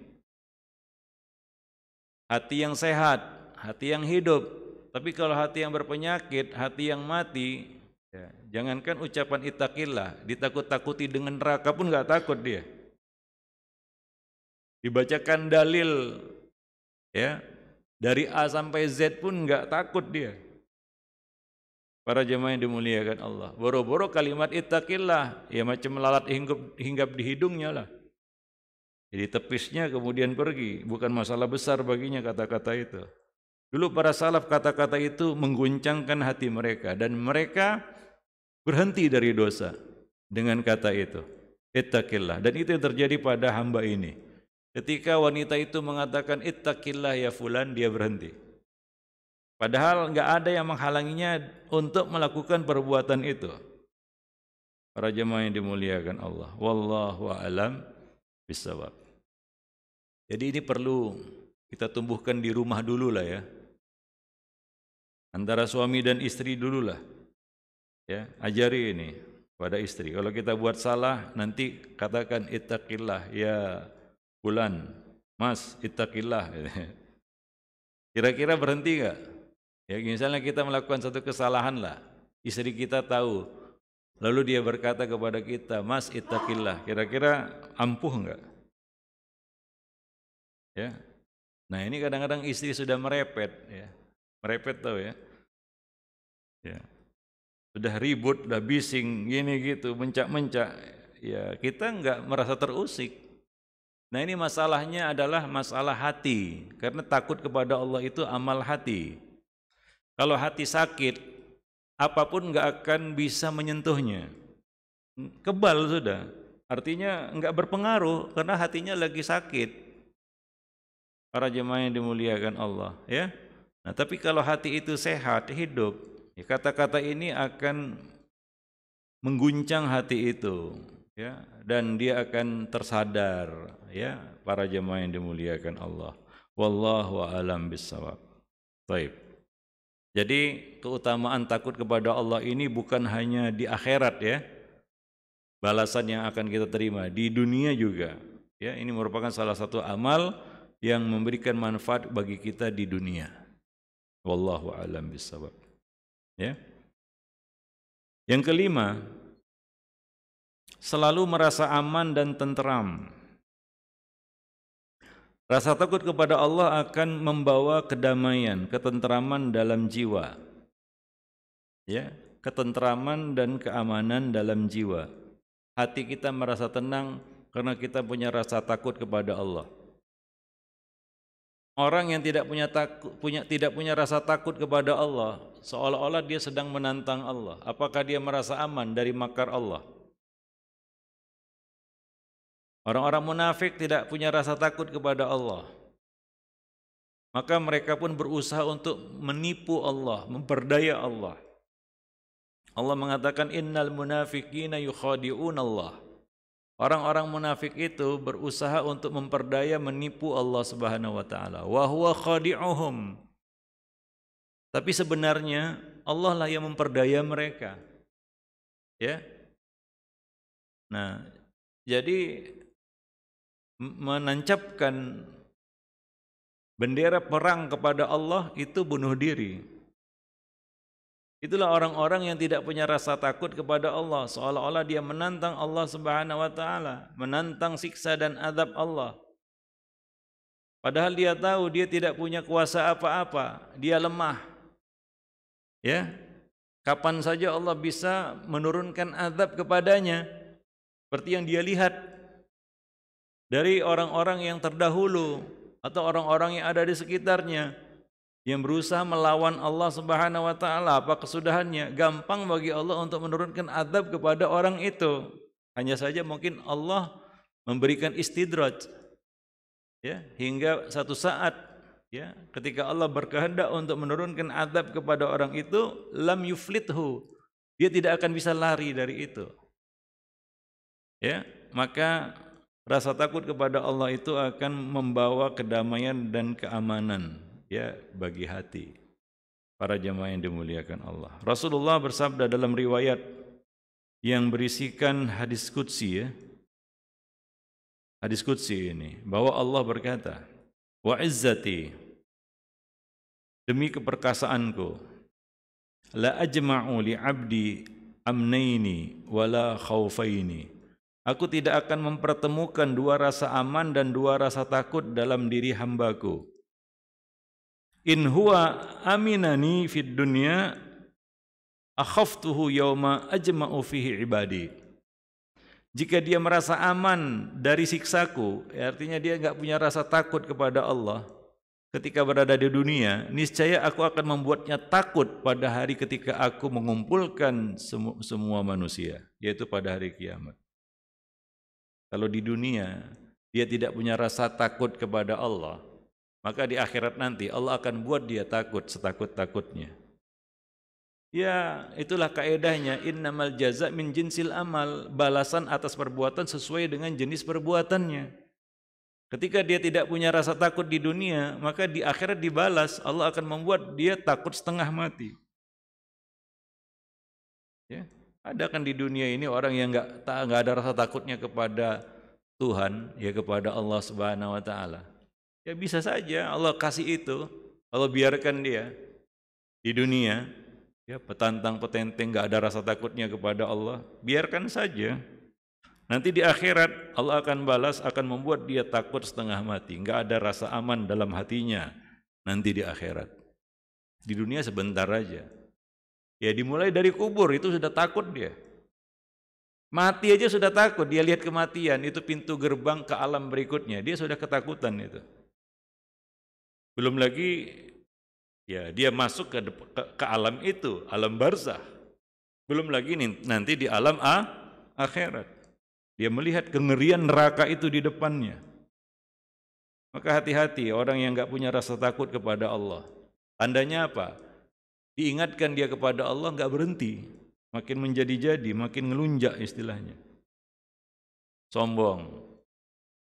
S1: hati yang sehat, hati yang hidup. Tapi kalau hati yang berpenyakit, hati yang mati, Ya. Jangankan ucapan itakillah, ditakut-takuti dengan neraka pun nggak takut dia. Dibacakan dalil ya dari A sampai Z pun nggak takut dia. Para jemaah yang dimuliakan Allah. Boro-boro kalimat itakillah, ya macam lalat hinggap, hinggap di hidungnya lah. Jadi tepisnya kemudian pergi, bukan masalah besar baginya kata-kata itu. Dulu para salaf kata-kata itu mengguncangkan hati mereka dan mereka Berhenti dari dosa dengan kata itu. Ittaqillah. Dan itu yang terjadi pada hamba ini. Ketika wanita itu mengatakan ittaqillah ya fulan, dia berhenti. Padahal nggak ada yang menghalanginya untuk melakukan perbuatan itu. Para jemaah yang dimuliakan Allah. Wallahu a'lam bisawab. Jadi ini perlu kita tumbuhkan di rumah dulu lah ya. Antara suami dan istri dulu lah. Ya, ajari ini pada istri. Kalau kita buat salah, nanti katakan itaqillah ya bulan, mas itaqillah. Kira-kira berhenti nggak? Ya, misalnya kita melakukan satu kesalahan lah, istri kita tahu, lalu dia berkata kepada kita, mas itaqillah. Kira-kira ampuh nggak? Ya, Nah ini kadang-kadang istri sudah merepet, ya. merepet tau ya. ya sudah ribut, sudah bising, gini gitu, mencak-mencak, ya kita nggak merasa terusik. Nah ini masalahnya adalah masalah hati, karena takut kepada Allah itu amal hati. Kalau hati sakit, apapun nggak akan bisa menyentuhnya. Kebal sudah, artinya nggak berpengaruh karena hatinya lagi sakit. Para jemaah yang dimuliakan Allah, ya. Nah tapi kalau hati itu sehat, hidup, Ya, kata-kata ini akan mengguncang hati itu ya dan dia akan tersadar ya para jemaah yang dimuliakan Allah wallahu alam bisawab baik jadi keutamaan takut kepada Allah ini bukan hanya di akhirat ya balasan yang akan kita terima di dunia juga ya ini merupakan salah satu amal yang memberikan manfaat bagi kita di dunia wallahu alam bisawab Ya. Yang kelima, selalu merasa aman dan tenteram. Rasa takut kepada Allah akan membawa kedamaian, ketenteraman dalam jiwa. Ya, ketenteraman dan keamanan dalam jiwa. Hati kita merasa tenang karena kita punya rasa takut kepada Allah. Orang yang tidak punya takut, punya tidak punya rasa takut kepada Allah, seolah-olah dia sedang menantang Allah. Apakah dia merasa aman dari makar Allah? Orang-orang munafik tidak punya rasa takut kepada Allah. Maka mereka pun berusaha untuk menipu Allah, memperdaya Allah. Allah mengatakan innal munafiqina yukhadi'un Allah. Orang-orang munafik itu berusaha untuk memperdaya menipu Allah Subhanahu wa taala. Wa huwa khadi'uhum. Tapi sebenarnya Allah lah yang memperdaya mereka. Ya. Nah, jadi menancapkan bendera perang kepada Allah itu bunuh diri. Itulah orang-orang yang tidak punya rasa takut kepada Allah, seolah-olah dia menantang Allah Subhanahu wa taala, menantang siksa dan azab Allah. Padahal dia tahu dia tidak punya kuasa apa-apa, dia lemah. Ya. Kapan saja Allah bisa menurunkan azab kepadanya seperti yang dia lihat dari orang-orang yang terdahulu atau orang-orang yang ada di sekitarnya yang berusaha melawan Allah Subhanahu wa taala apa kesudahannya gampang bagi Allah untuk menurunkan adab kepada orang itu hanya saja mungkin Allah memberikan istidraj ya hingga satu saat ya ketika Allah berkehendak untuk menurunkan adab kepada orang itu lam yuflithu dia tidak akan bisa lari dari itu ya maka rasa takut kepada Allah itu akan membawa kedamaian dan keamanan ya bagi hati para jemaah yang dimuliakan Allah. Rasulullah bersabda dalam riwayat yang berisikan hadis qudsi ya. Hadis qudsi ini bahwa Allah berkata, "Wa izzati demi keperkasaanku la ajma'u li 'abdi amnaini wala khaufaini." Aku tidak akan mempertemukan dua rasa aman dan dua rasa takut dalam diri hambaku in huwa aminani fid dunya akhaftuhu yawma ajma'u fihi ibadi jika dia merasa aman dari siksaku ya artinya dia nggak punya rasa takut kepada Allah ketika berada di dunia niscaya aku akan membuatnya takut pada hari ketika aku mengumpulkan semu semua manusia yaitu pada hari kiamat kalau di dunia dia tidak punya rasa takut kepada Allah maka di akhirat nanti Allah akan buat dia takut setakut-takutnya. Ya, itulah kaedahnya innamal jaza min jinsil amal, balasan atas perbuatan sesuai dengan jenis perbuatannya. Ketika dia tidak punya rasa takut di dunia, maka di akhirat dibalas, Allah akan membuat dia takut setengah mati. Ya, ada kan di dunia ini orang yang nggak nggak ada rasa takutnya kepada Tuhan, ya kepada Allah Subhanahu wa taala. Ya bisa saja Allah kasih itu, Allah biarkan dia di dunia, ya petantang petenteng nggak ada rasa takutnya kepada Allah, biarkan saja. Nanti di akhirat Allah akan balas, akan membuat dia takut setengah mati, nggak ada rasa aman dalam hatinya nanti di akhirat. Di dunia sebentar aja. Ya dimulai dari kubur itu sudah takut dia. Mati aja sudah takut, dia lihat kematian, itu pintu gerbang ke alam berikutnya. Dia sudah ketakutan itu. Belum lagi ya dia masuk ke, ke, ke alam itu, alam barzah. Belum lagi nih nanti di alam A, akhirat. Dia melihat kengerian neraka itu di depannya. Maka hati-hati orang yang nggak punya rasa takut kepada Allah. Tandanya apa? Diingatkan dia kepada Allah nggak berhenti, makin menjadi-jadi, makin ngelunjak istilahnya. Sombong.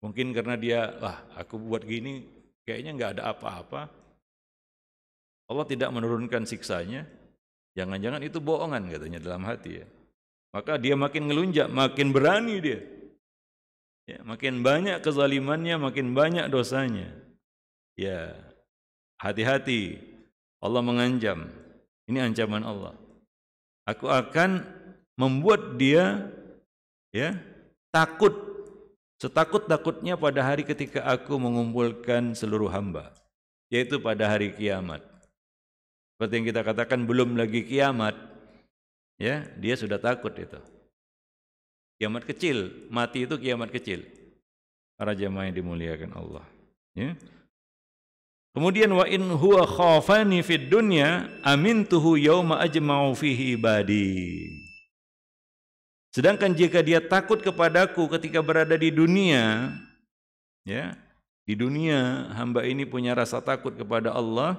S1: Mungkin karena dia, wah aku buat gini kayaknya nggak ada apa-apa. Allah tidak menurunkan siksanya. Jangan-jangan itu bohongan katanya dalam hati ya. Maka dia makin ngelunjak, makin berani dia. Ya, makin banyak kezalimannya, makin banyak dosanya. Ya, hati-hati. Allah mengancam. Ini ancaman Allah. Aku akan membuat dia ya takut Setakut-takutnya pada hari ketika aku mengumpulkan seluruh hamba, yaitu pada hari kiamat. Seperti yang kita katakan belum lagi kiamat, ya dia sudah takut itu. Kiamat kecil, mati itu kiamat kecil. Para jamaah yang dimuliakan Allah. Ya. Kemudian wa in huwa khafani fid dunya amintuhu yauma ajma'u fihi ibadi. Sedangkan jika dia takut kepadaku ketika berada di dunia, ya, di dunia hamba ini punya rasa takut kepada Allah,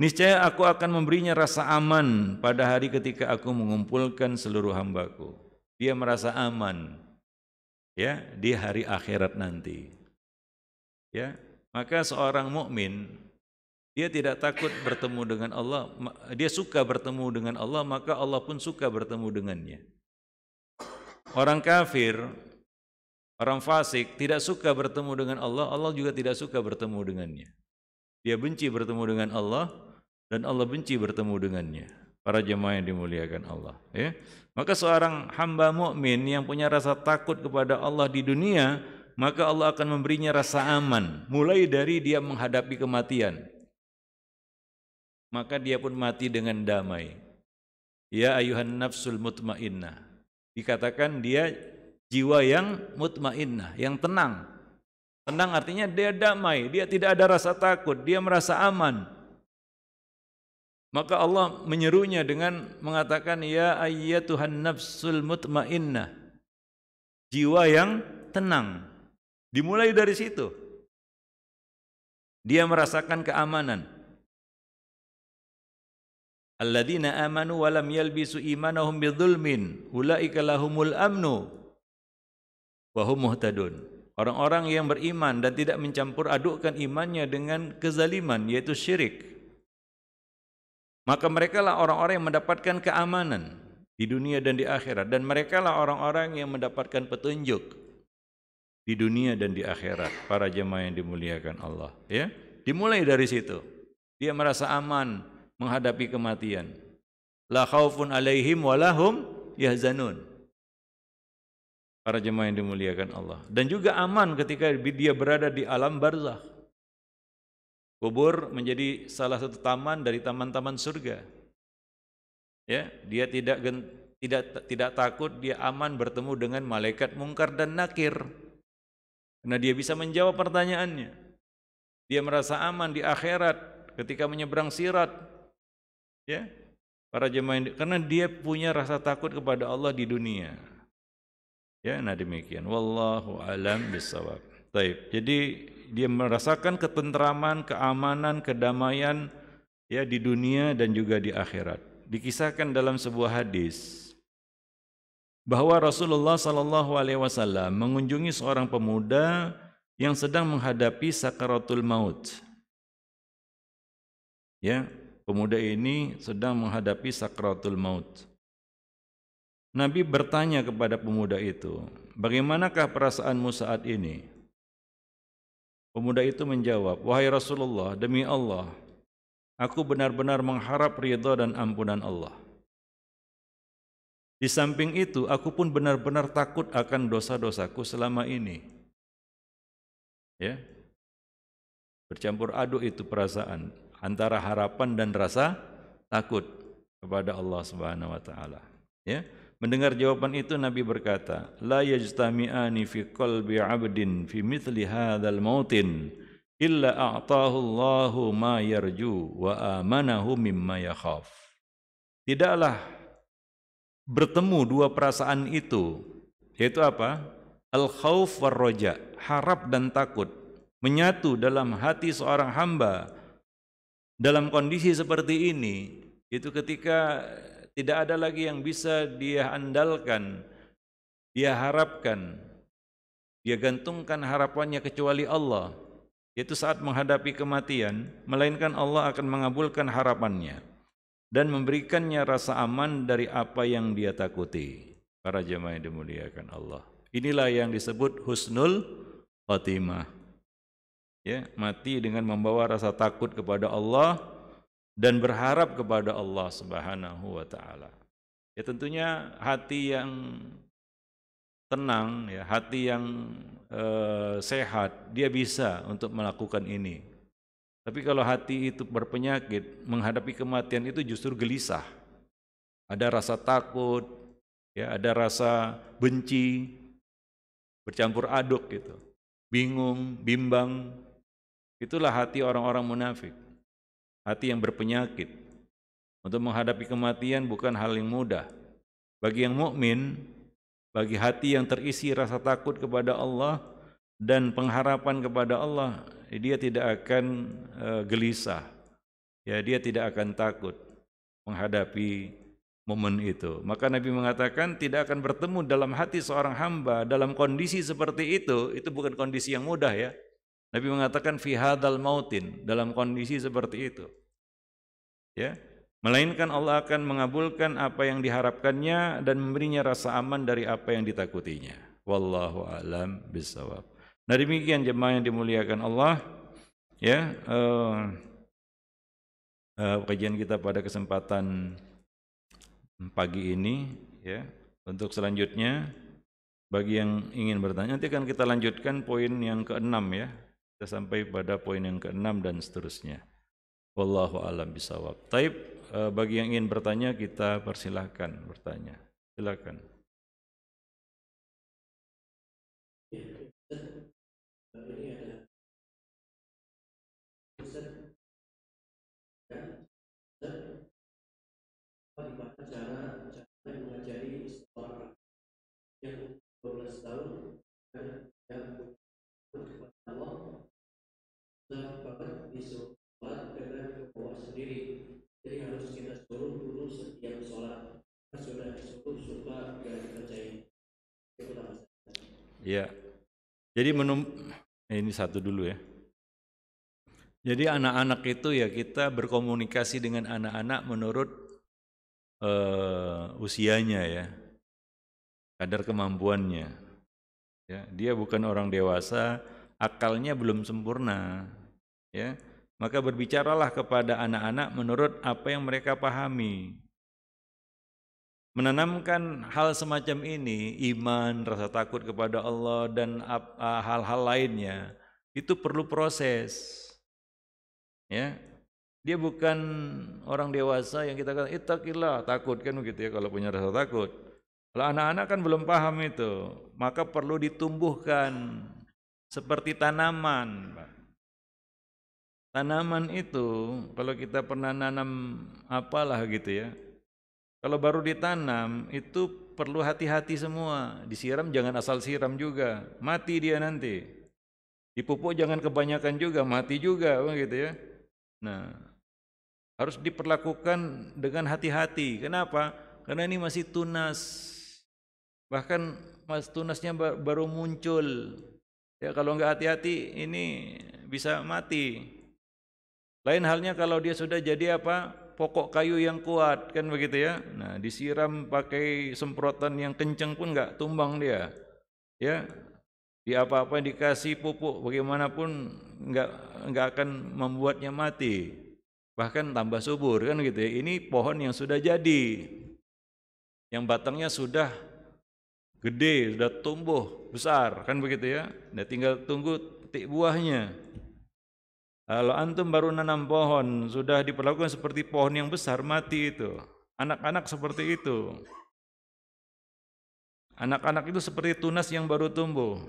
S1: niscaya aku akan memberinya rasa aman pada hari ketika aku mengumpulkan seluruh hambaku. Dia merasa aman ya di hari akhirat nanti. Ya, maka seorang mukmin dia tidak takut bertemu dengan Allah, dia suka bertemu dengan Allah, maka Allah pun suka bertemu dengannya orang kafir, orang fasik tidak suka bertemu dengan Allah, Allah juga tidak suka bertemu dengannya. Dia benci bertemu dengan Allah dan Allah benci bertemu dengannya. Para jemaah yang dimuliakan Allah, ya. Maka seorang hamba mukmin yang punya rasa takut kepada Allah di dunia, maka Allah akan memberinya rasa aman mulai dari dia menghadapi kematian. Maka dia pun mati dengan damai. Ya ayuhan nafsul mutmainnah dikatakan dia jiwa yang mutmainnah, yang tenang. Tenang artinya dia damai, dia tidak ada rasa takut, dia merasa aman. Maka Allah menyerunya dengan mengatakan ya Tuhan nafsul mutmainnah. Jiwa yang tenang. Dimulai dari situ. Dia merasakan keamanan. Alladzina amanu wa lam yalbisu imanahum bidzulmin ulaika lahumul amnu wa hum muhtadun. Orang-orang yang beriman dan tidak mencampur adukkan imannya dengan kezaliman yaitu syirik. Maka mereka lah orang-orang yang mendapatkan keamanan di dunia dan di akhirat dan mereka lah orang-orang yang mendapatkan petunjuk di dunia dan di akhirat para jemaah yang dimuliakan Allah ya dimulai dari situ dia merasa aman menghadapi kematian. La khaufun alaihim walahum yahzanun. Para jemaah yang dimuliakan Allah. Dan juga aman ketika dia berada di alam barzah. Kubur menjadi salah satu taman dari taman-taman surga. Ya, dia tidak tidak tidak takut, dia aman bertemu dengan malaikat mungkar dan nakir. Karena dia bisa menjawab pertanyaannya. Dia merasa aman di akhirat ketika menyeberang sirat Ya, para jemaah karena dia punya rasa takut kepada Allah di dunia. Ya, nah demikian. Wallahu alam bisawab. Taib. Jadi dia merasakan ketentraman, keamanan, kedamaian ya di dunia dan juga di akhirat. Dikisahkan dalam sebuah hadis bahwa Rasulullah Shallallahu Alaihi Wasallam mengunjungi seorang pemuda yang sedang menghadapi sakaratul maut. Ya, Pemuda ini sedang menghadapi sakratul maut. Nabi bertanya kepada pemuda itu, "Bagaimanakah perasaanmu saat ini?" Pemuda itu menjawab, "Wahai Rasulullah, demi Allah, aku benar-benar mengharap ridha dan ampunan Allah. Di samping itu, aku pun benar-benar takut akan dosa-dosaku selama ini." Ya. Bercampur aduk itu perasaan antara harapan dan rasa takut kepada Allah Subhanahu wa taala. Ya. Mendengar jawaban itu Nabi berkata, "La yajtami'ani fi qalbi 'abdin fi mithli hadzal mautin illa a'tahu Allahu ma yarju wa amanahu mimma yakhaf." Tidaklah bertemu dua perasaan itu, yaitu apa? Al-khauf war roja, harap dan takut menyatu dalam hati seorang hamba dalam kondisi seperti ini, itu ketika tidak ada lagi yang bisa dia andalkan, dia harapkan, dia gantungkan harapannya kecuali Allah, yaitu saat menghadapi kematian, melainkan Allah akan mengabulkan harapannya dan memberikannya rasa aman dari apa yang dia takuti. Para jemaah yang dimuliakan Allah. Inilah yang disebut husnul khatimah ya mati dengan membawa rasa takut kepada Allah dan berharap kepada Allah Subhanahu wa taala. Ya tentunya hati yang tenang ya, hati yang eh, sehat dia bisa untuk melakukan ini. Tapi kalau hati itu berpenyakit, menghadapi kematian itu justru gelisah. Ada rasa takut, ya ada rasa benci bercampur aduk gitu. Bingung, bimbang, Itulah hati orang-orang munafik. Hati yang berpenyakit. Untuk menghadapi kematian bukan hal yang mudah. Bagi yang mukmin, bagi hati yang terisi rasa takut kepada Allah dan pengharapan kepada Allah, dia tidak akan eh, gelisah. Ya, dia tidak akan takut menghadapi momen itu. Maka Nabi mengatakan tidak akan bertemu dalam hati seorang hamba dalam kondisi seperti itu, itu bukan kondisi yang mudah ya. Nabi mengatakan fi hadal mautin dalam kondisi seperti itu. Ya, melainkan Allah akan mengabulkan apa yang diharapkannya dan memberinya rasa aman dari apa yang ditakutinya. Wallahu alam bisawab. Nah demikian jemaah yang dimuliakan Allah, ya uh, uh, kajian kita pada kesempatan pagi ini, ya untuk selanjutnya bagi yang ingin bertanya nanti akan kita lanjutkan poin yang keenam ya kita sampai pada poin yang keenam dan seterusnya. Wallahu alam bisawab. Taib bagi yang ingin bertanya kita persilahkan bertanya. Silakan.
S2: cara cara mengajari orang yang 12 tahun dan yang Allah lakukan besok sholat dengan kekuatan sendiri jadi harus kita suruh dulu setiap sholat sudah disuruh suka gak dikerjain
S1: Iya. Jadi menum eh, ini satu dulu ya. Jadi anak-anak itu ya kita berkomunikasi dengan anak-anak menurut uh, usianya ya, kadar kemampuannya. Ya, dia bukan orang dewasa akalnya belum sempurna ya maka berbicaralah kepada anak-anak menurut apa yang mereka pahami menanamkan hal semacam ini iman rasa takut kepada Allah dan hal-hal lainnya itu perlu proses ya dia bukan orang dewasa yang kita kata itakilah takut kan begitu ya kalau punya rasa takut kalau anak-anak kan belum paham itu maka perlu ditumbuhkan seperti tanaman. Tanaman itu kalau kita pernah nanam apalah gitu ya. Kalau baru ditanam itu perlu hati-hati semua. Disiram jangan asal siram juga, mati dia nanti. Dipupuk jangan kebanyakan juga, mati juga gitu ya. Nah, harus diperlakukan dengan hati-hati. Kenapa? Karena ini masih tunas. Bahkan mas tunasnya baru muncul Ya kalau nggak hati-hati ini bisa mati. Lain halnya kalau dia sudah jadi apa? Pokok kayu yang kuat kan begitu ya. Nah, disiram pakai semprotan yang kenceng pun nggak tumbang dia. Ya. Di apa-apa dikasih pupuk bagaimanapun nggak nggak akan membuatnya mati. Bahkan tambah subur kan gitu ya. Ini pohon yang sudah jadi. Yang batangnya sudah gede, sudah tumbuh besar, kan begitu ya. Nah, tinggal tunggu petik buahnya. Kalau antum baru nanam pohon, sudah diperlakukan seperti pohon yang besar mati itu. Anak-anak seperti itu. Anak-anak itu seperti tunas yang baru tumbuh.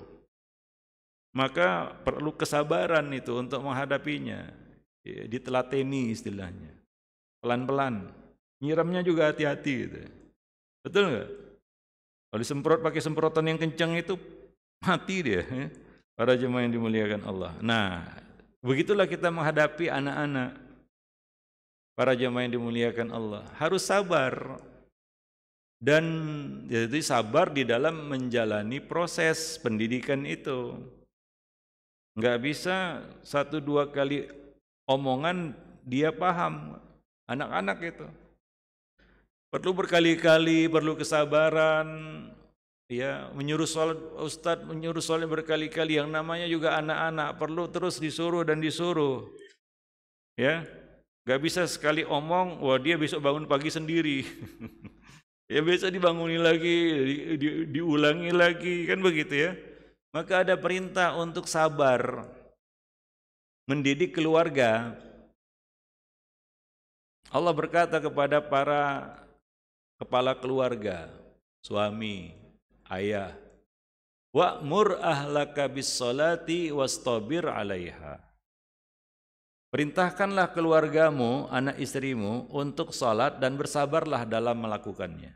S1: Maka perlu kesabaran itu untuk menghadapinya. Ditelateni istilahnya. Pelan-pelan. Nyiramnya juga hati-hati gitu. Betul nggak? Kalau disemprot pakai semprotan yang kencang itu mati dia. Ya. Para jemaah yang dimuliakan Allah. Nah, begitulah kita menghadapi anak-anak. Para jemaah yang dimuliakan Allah harus sabar dan jadi sabar di dalam menjalani proses pendidikan itu. Enggak bisa satu dua kali omongan dia paham anak-anak itu. Perlu berkali-kali, perlu kesabaran, ya menyuruh sholat ustadz menyuruh sholat berkali-kali yang namanya juga anak-anak perlu terus disuruh dan disuruh ya gak bisa sekali omong wah dia besok bangun pagi sendiri ya besok dibanguni lagi di, di, diulangi lagi kan begitu ya maka ada perintah untuk sabar mendidik keluarga Allah berkata kepada para kepala keluarga, suami, ayah. Wa'mur ahlaka bis salati wastabir 'alaiha. Perintahkanlah keluargamu, anak istrimu untuk salat dan bersabarlah dalam melakukannya.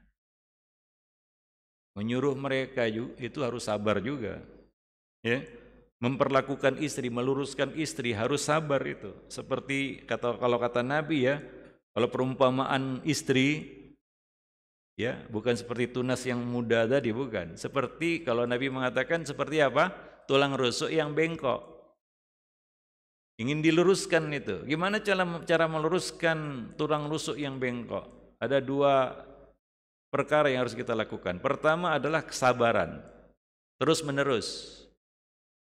S1: Menyuruh mereka itu harus sabar juga. Ya. Memperlakukan istri, meluruskan istri harus sabar itu. Seperti kata kalau kata Nabi ya, kalau perumpamaan istri Ya, bukan seperti tunas yang muda tadi bukan. Seperti kalau Nabi mengatakan seperti apa? Tulang rusuk yang bengkok. Ingin diluruskan itu. Gimana cara cara meluruskan tulang rusuk yang bengkok? Ada dua perkara yang harus kita lakukan. Pertama adalah kesabaran. Terus menerus.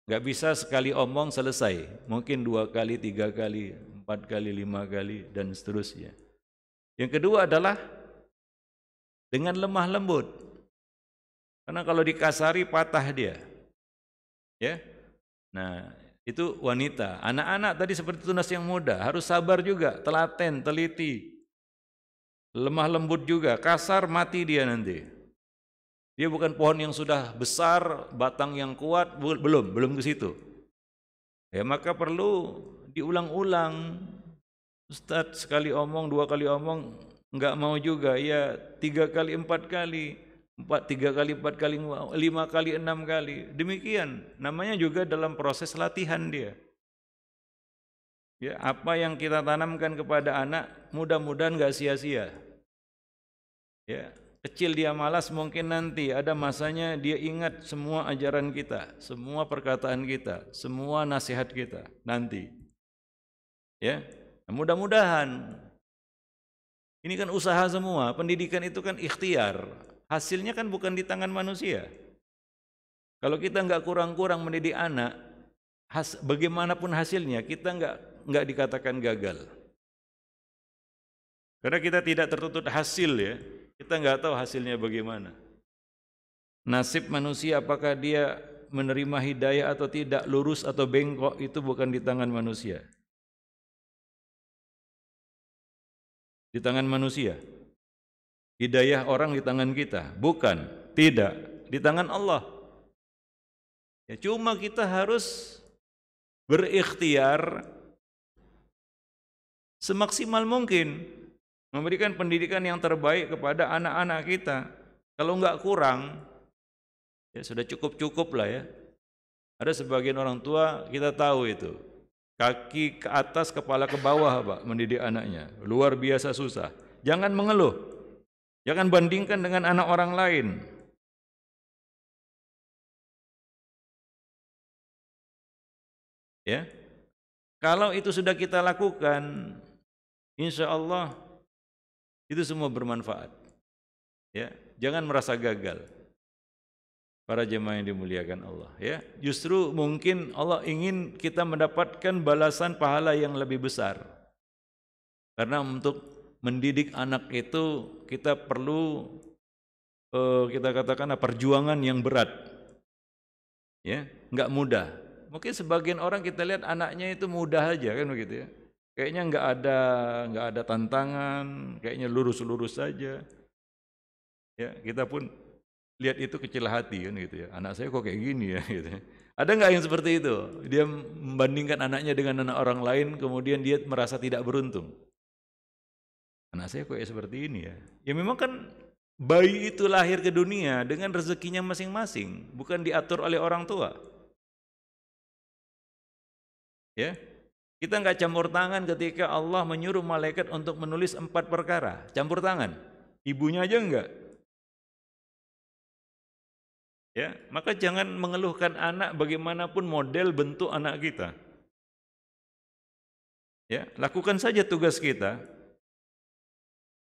S1: Gak bisa sekali omong selesai. Mungkin dua kali, tiga kali, empat kali, lima kali, dan seterusnya. Yang kedua adalah dengan lemah lembut. Karena kalau dikasari patah dia. Ya. Nah, itu wanita. Anak-anak tadi seperti tunas yang muda, harus sabar juga, telaten, teliti. Lemah lembut juga, kasar mati dia nanti. Dia bukan pohon yang sudah besar, batang yang kuat, belum, belum ke situ. Ya maka perlu diulang-ulang. Ustadz sekali omong, dua kali omong, Enggak mau juga ya tiga kali empat kali empat tiga kali empat kali lima kali enam kali demikian namanya juga dalam proses latihan dia ya apa yang kita tanamkan kepada anak mudah-mudahan nggak sia-sia ya kecil dia malas mungkin nanti ada masanya dia ingat semua ajaran kita, semua perkataan kita, semua nasihat kita nanti. Ya. mudah-mudahan ini kan usaha semua, pendidikan itu kan ikhtiar. Hasilnya kan bukan di tangan manusia. Kalau kita nggak kurang-kurang mendidik anak, has, bagaimanapun hasilnya kita nggak nggak dikatakan gagal. Karena kita tidak tertutup hasil ya, kita nggak tahu hasilnya bagaimana. Nasib manusia apakah dia menerima hidayah atau tidak, lurus atau bengkok itu bukan di tangan manusia. di tangan manusia. Hidayah orang di tangan kita, bukan, tidak, di tangan Allah. Ya, cuma kita harus berikhtiar semaksimal mungkin memberikan pendidikan yang terbaik kepada anak-anak kita. Kalau nggak kurang, ya sudah cukup-cukup lah ya. Ada sebagian orang tua kita tahu itu, Kaki ke atas, kepala ke bawah, Pak, mendidik anaknya. Luar biasa susah. Jangan mengeluh. Jangan bandingkan dengan anak orang lain. Ya. Kalau itu sudah kita lakukan, insya Allah itu semua bermanfaat. Ya, jangan merasa gagal para jemaah yang dimuliakan Allah ya justru mungkin Allah ingin kita mendapatkan balasan pahala yang lebih besar karena untuk mendidik anak itu kita perlu eh, kita katakan perjuangan yang berat ya nggak mudah mungkin sebagian orang kita lihat anaknya itu mudah aja kan begitu ya kayaknya nggak ada nggak ada tantangan kayaknya lurus-lurus saja ya kita pun lihat itu kecil hati kan gitu ya. Anak saya kok kayak gini ya gitu. Ya. Ada nggak yang seperti itu? Dia membandingkan anaknya dengan anak orang lain, kemudian dia merasa tidak beruntung. Anak saya kok kayak seperti ini ya. Ya memang kan bayi itu lahir ke dunia dengan rezekinya masing-masing, bukan diatur oleh orang tua. Ya, kita nggak campur tangan ketika Allah menyuruh malaikat untuk menulis empat perkara. Campur tangan. Ibunya aja enggak, Ya, maka jangan mengeluhkan anak bagaimanapun model bentuk anak kita. Ya, lakukan saja tugas kita.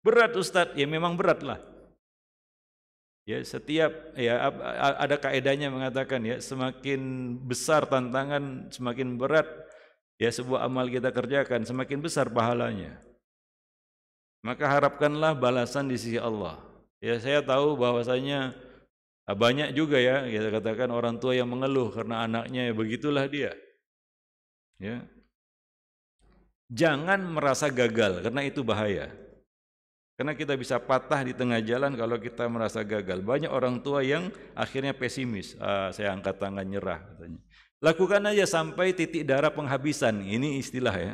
S1: Berat Ustadz, ya memang beratlah. Ya, setiap ya ada kaedahnya mengatakan ya semakin besar tantangan semakin berat ya sebuah amal kita kerjakan semakin besar pahalanya. Maka harapkanlah balasan di sisi Allah. Ya saya tahu bahwasanya Ah, banyak juga ya kita katakan orang tua yang mengeluh karena anaknya ya begitulah dia ya jangan merasa gagal karena itu bahaya karena kita bisa patah di tengah jalan kalau kita merasa gagal banyak orang tua yang akhirnya pesimis ah, saya angkat tangan nyerah katanya lakukan aja sampai titik darah penghabisan ini istilah ya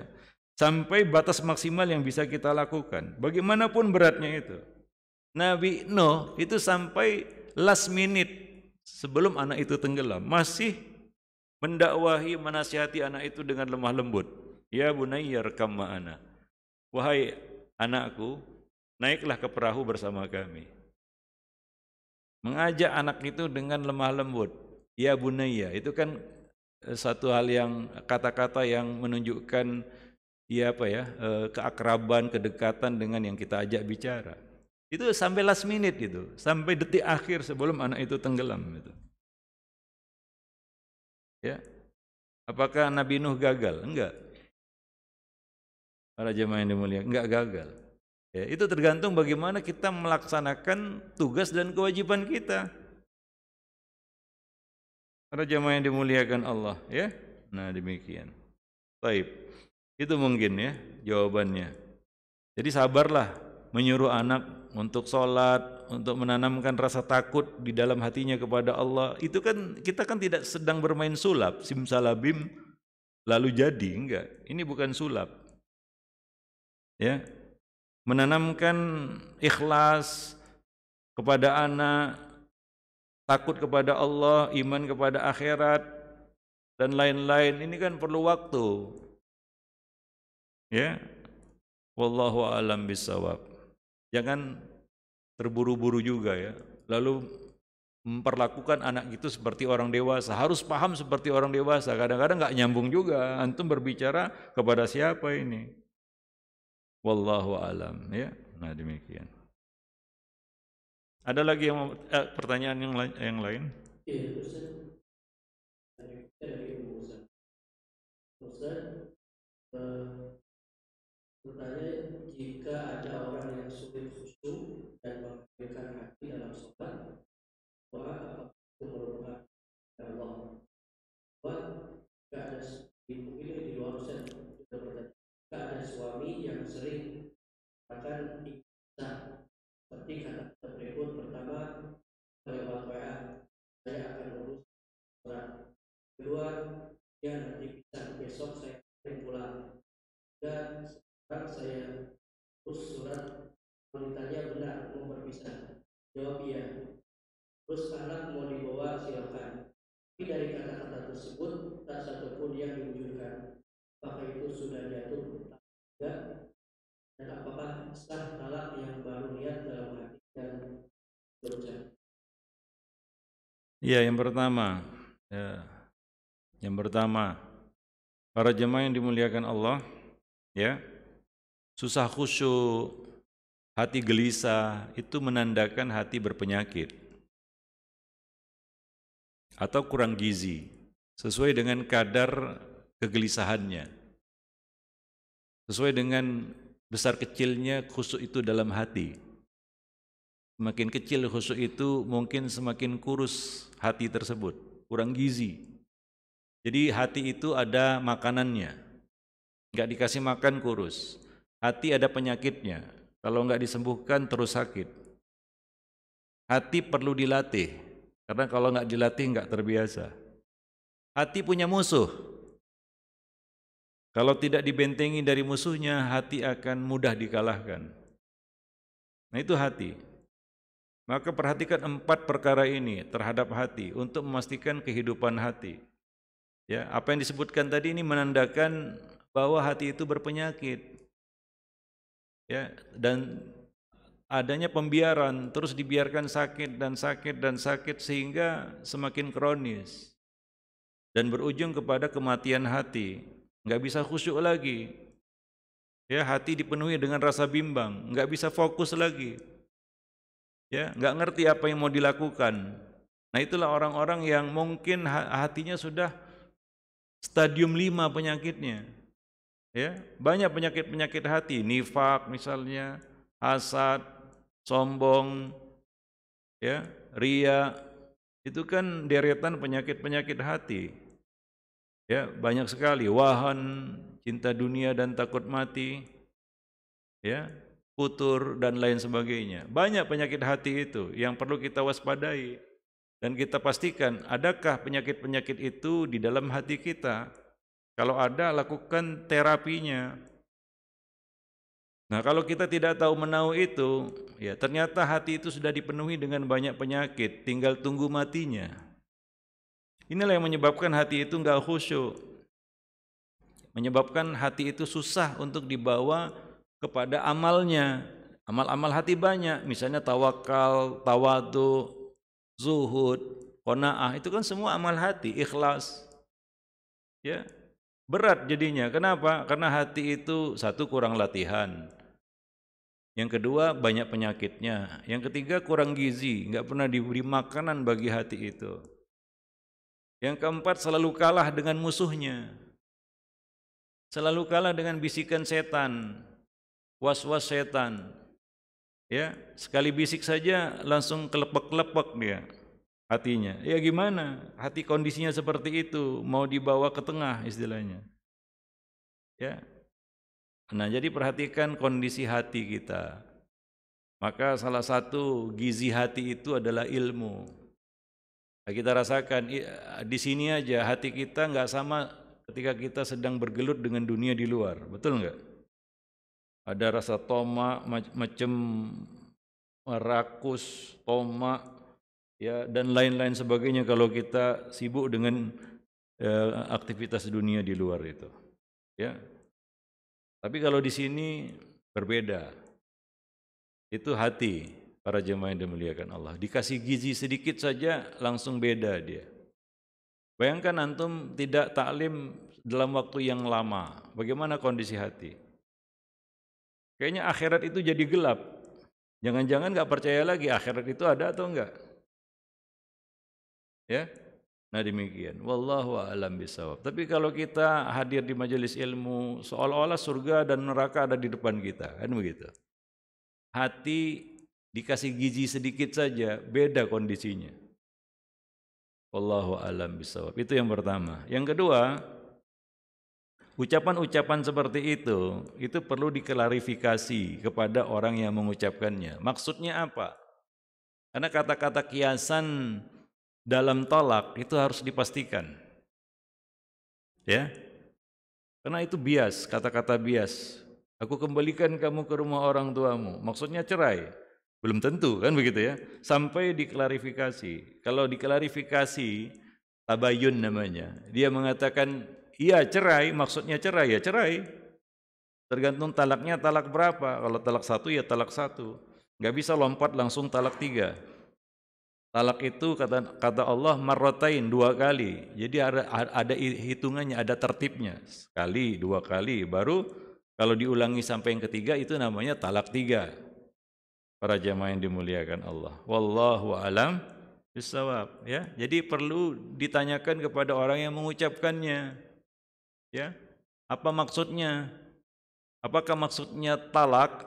S1: sampai batas maksimal yang bisa kita lakukan bagaimanapun beratnya itu Nabi Nuh itu sampai last minute sebelum anak itu tenggelam masih mendakwahi menasihati anak itu dengan lemah lembut ya bunayya rekam ma'ana wahai anakku naiklah ke perahu bersama kami mengajak anak itu dengan lemah lembut ya bunayya itu kan eh, satu hal yang kata-kata yang menunjukkan ya apa ya eh, keakraban kedekatan dengan yang kita ajak bicara itu sampai last minute gitu, sampai detik akhir sebelum anak itu tenggelam gitu. Ya. Apakah Nabi Nuh gagal? Enggak. Para jemaah yang dimulia, enggak gagal. Ya, itu tergantung bagaimana kita melaksanakan tugas dan kewajiban kita. Para jemaah yang dimuliakan Allah, ya. Nah, demikian. Baik. Itu mungkin ya jawabannya. Jadi sabarlah menyuruh anak untuk sholat, untuk menanamkan rasa takut di dalam hatinya kepada Allah. Itu kan kita kan tidak sedang bermain sulap, simsalabim lalu jadi, enggak. Ini bukan sulap. Ya. Menanamkan ikhlas kepada anak, takut kepada Allah, iman kepada akhirat dan lain-lain. Ini kan perlu waktu. Ya. Wallahu alam bisawab. Jangan ya terburu-buru juga ya. Lalu memperlakukan anak itu seperti orang dewasa, harus paham seperti orang dewasa. Kadang-kadang nggak nyambung juga. Antum berbicara kepada siapa ini? Wallahu alam ya. Nah demikian. Ada lagi yang eh, pertanyaan yang, lain?
S3: Iya,
S2: Ustaz, Bertanya jika ada orang yang sulit khusyuk dan memikirkan hati dalam sholat, doa apa itu merupakan Allah? Buat jika ada ibu ini di luar Ustaz sudah bertanya, jika ada suami yang sering akan iksan seperti kata berikut pertama lewat WA saya akan urus surat kedua dia nanti bisa besok saya pulang dan saya terus surat wanitanya benar mau berpisah jawab iya terus anak mau dibawa silakan tapi dari kata-kata tersebut tak satupun yang diwujudkan apakah itu sudah jatuh tidak dan apakah sah talak yang baru lihat dalam hati dan berucap
S1: Iya, yang pertama, ya, yang pertama, para jemaah yang dimuliakan Allah, ya, susah khusyuk, hati gelisah, itu menandakan hati berpenyakit atau kurang gizi sesuai dengan kadar kegelisahannya. Sesuai dengan besar kecilnya khusyuk itu dalam hati. Semakin kecil khusyuk itu mungkin semakin kurus hati tersebut, kurang gizi. Jadi hati itu ada makanannya. Enggak dikasih makan kurus. Hati ada penyakitnya. Kalau nggak disembuhkan terus sakit. Hati perlu dilatih. Karena kalau nggak dilatih nggak terbiasa. Hati punya musuh. Kalau tidak dibentengi dari musuhnya, hati akan mudah dikalahkan. Nah itu hati. Maka perhatikan empat perkara ini terhadap hati untuk memastikan kehidupan hati. Ya, apa yang disebutkan tadi ini menandakan bahwa hati itu berpenyakit ya dan adanya pembiaran terus dibiarkan sakit dan sakit dan sakit sehingga semakin kronis dan berujung kepada kematian hati nggak bisa khusyuk lagi ya hati dipenuhi dengan rasa bimbang nggak bisa fokus lagi ya nggak ngerti apa yang mau dilakukan nah itulah orang-orang yang mungkin hatinya sudah stadium 5 penyakitnya Ya, banyak penyakit-penyakit hati, nifak misalnya, hasad, sombong, ya, ria. Itu kan deretan penyakit-penyakit hati. Ya, banyak sekali wahan, cinta dunia dan takut mati. Ya, putur dan lain sebagainya. Banyak penyakit hati itu yang perlu kita waspadai dan kita pastikan adakah penyakit-penyakit itu di dalam hati kita kalau ada, lakukan terapinya. Nah, kalau kita tidak tahu menahu itu, ya ternyata hati itu sudah dipenuhi dengan banyak penyakit, tinggal tunggu matinya. Inilah yang menyebabkan hati itu nggak khusyuk. Menyebabkan hati itu susah untuk dibawa kepada amalnya. Amal-amal hati banyak, misalnya tawakal, tawadu, zuhud, kona'ah, itu kan semua amal hati, ikhlas. Ya, Berat jadinya. Kenapa? Karena hati itu satu kurang latihan. Yang kedua banyak penyakitnya. Yang ketiga kurang gizi, nggak pernah diberi makanan bagi hati itu. Yang keempat selalu kalah dengan musuhnya. Selalu kalah dengan bisikan setan, was-was setan. Ya, sekali bisik saja langsung kelepek-kelepek dia hatinya. Ya gimana? Hati kondisinya seperti itu, mau dibawa ke tengah istilahnya. Ya. Nah, jadi perhatikan kondisi hati kita. Maka salah satu gizi hati itu adalah ilmu. Nah, kita rasakan di sini aja hati kita nggak sama ketika kita sedang bergelut dengan dunia di luar, betul nggak? Ada rasa toma, macam rakus, tomak, ya dan lain-lain sebagainya kalau kita sibuk dengan ya, aktivitas dunia di luar itu. Ya. Tapi kalau di sini berbeda. Itu hati para jemaah yang dimuliakan Allah. Dikasih gizi sedikit saja langsung beda dia. Bayangkan antum tidak taklim dalam waktu yang lama. Bagaimana kondisi hati? Kayaknya akhirat itu jadi gelap. Jangan-jangan nggak percaya lagi akhirat itu ada atau enggak. Ya. Nah demikian. Wallahu a'lam bisawab. Tapi kalau kita hadir di majelis ilmu seolah-olah surga dan neraka ada di depan kita, kan begitu. Hati dikasih gizi sedikit saja beda kondisinya. Wallahu a'lam bisawab. Itu yang pertama. Yang kedua, ucapan-ucapan seperti itu itu perlu diklarifikasi kepada orang yang mengucapkannya. Maksudnya apa? Karena kata-kata kiasan dalam tolak itu harus dipastikan. Ya. Karena itu bias, kata-kata bias. Aku kembalikan kamu ke rumah orang tuamu. Maksudnya cerai. Belum tentu kan begitu ya. Sampai diklarifikasi. Kalau diklarifikasi tabayun namanya. Dia mengatakan iya cerai, maksudnya cerai ya cerai. Tergantung talaknya talak berapa. Kalau talak satu ya talak satu. Nggak bisa lompat langsung talak tiga. Talak itu kata kata Allah marrotain dua kali. Jadi ada ada hitungannya, ada tertibnya. Sekali, dua kali, baru kalau diulangi sampai yang ketiga itu namanya talak tiga. Para jamaah yang dimuliakan Allah. Wallahu alam bisawab ya. Jadi perlu ditanyakan kepada orang yang mengucapkannya. Ya. Apa maksudnya? Apakah maksudnya talak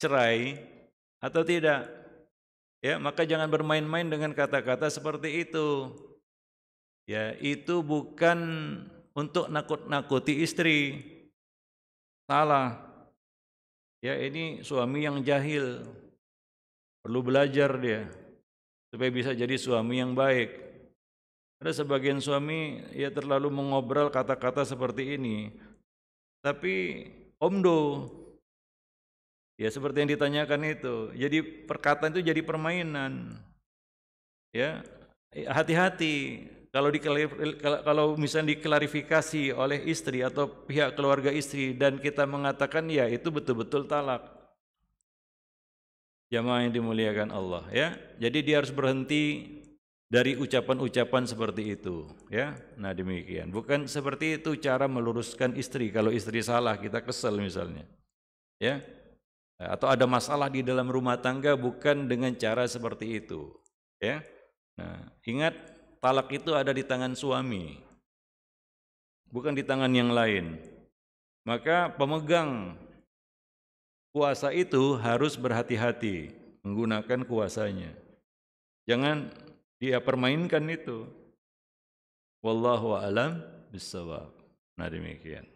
S1: cerai atau tidak? Ya, maka jangan bermain-main dengan kata-kata seperti itu. Ya, itu bukan untuk nakut-nakuti istri. Salah. Ya, ini suami yang jahil. Perlu belajar dia supaya bisa jadi suami yang baik. Ada sebagian suami ya terlalu mengobrol kata-kata seperti ini. Tapi omdo Ya seperti yang ditanyakan itu. Jadi perkataan itu jadi permainan. Ya, eh, hati-hati kalau kalau misalnya diklarifikasi oleh istri atau pihak keluarga istri dan kita mengatakan ya itu betul-betul talak. Jamaah yang dimuliakan Allah ya. Jadi dia harus berhenti dari ucapan-ucapan seperti itu ya. Nah, demikian. Bukan seperti itu cara meluruskan istri kalau istri salah kita kesel misalnya. Ya, Eh, atau ada masalah di dalam rumah tangga bukan dengan cara seperti itu ya nah, ingat talak itu ada di tangan suami bukan di tangan yang lain maka pemegang kuasa itu harus berhati-hati menggunakan kuasanya jangan dia permainkan itu wallahu alam bisawab nah demikian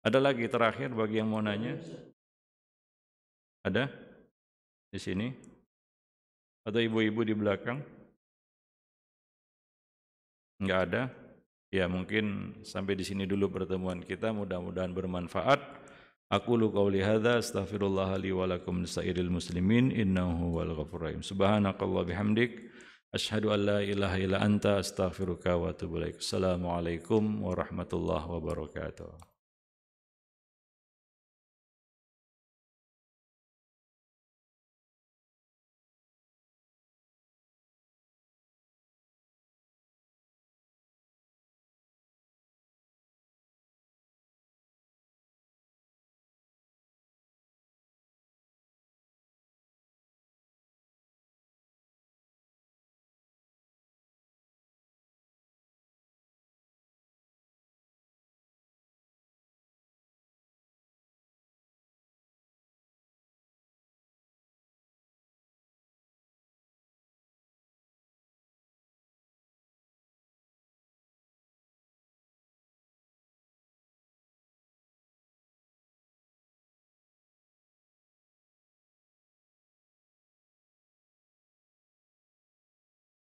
S1: ada lagi terakhir bagi yang mau nanya
S3: ada? Di sini? Atau ibu-ibu di belakang?
S1: Enggak ada? Ya mungkin sampai di sini dulu pertemuan kita mudah-mudahan bermanfaat. Aku lukau lihada hadza astaghfirullah li wa muslimin innahu wal ghafurrahim. Subhanakallah bihamdik Ashadu an la ilaha ila anta astaghfiruka wa atubu Assalamualaikum warahmatullahi
S3: wabarakatuh.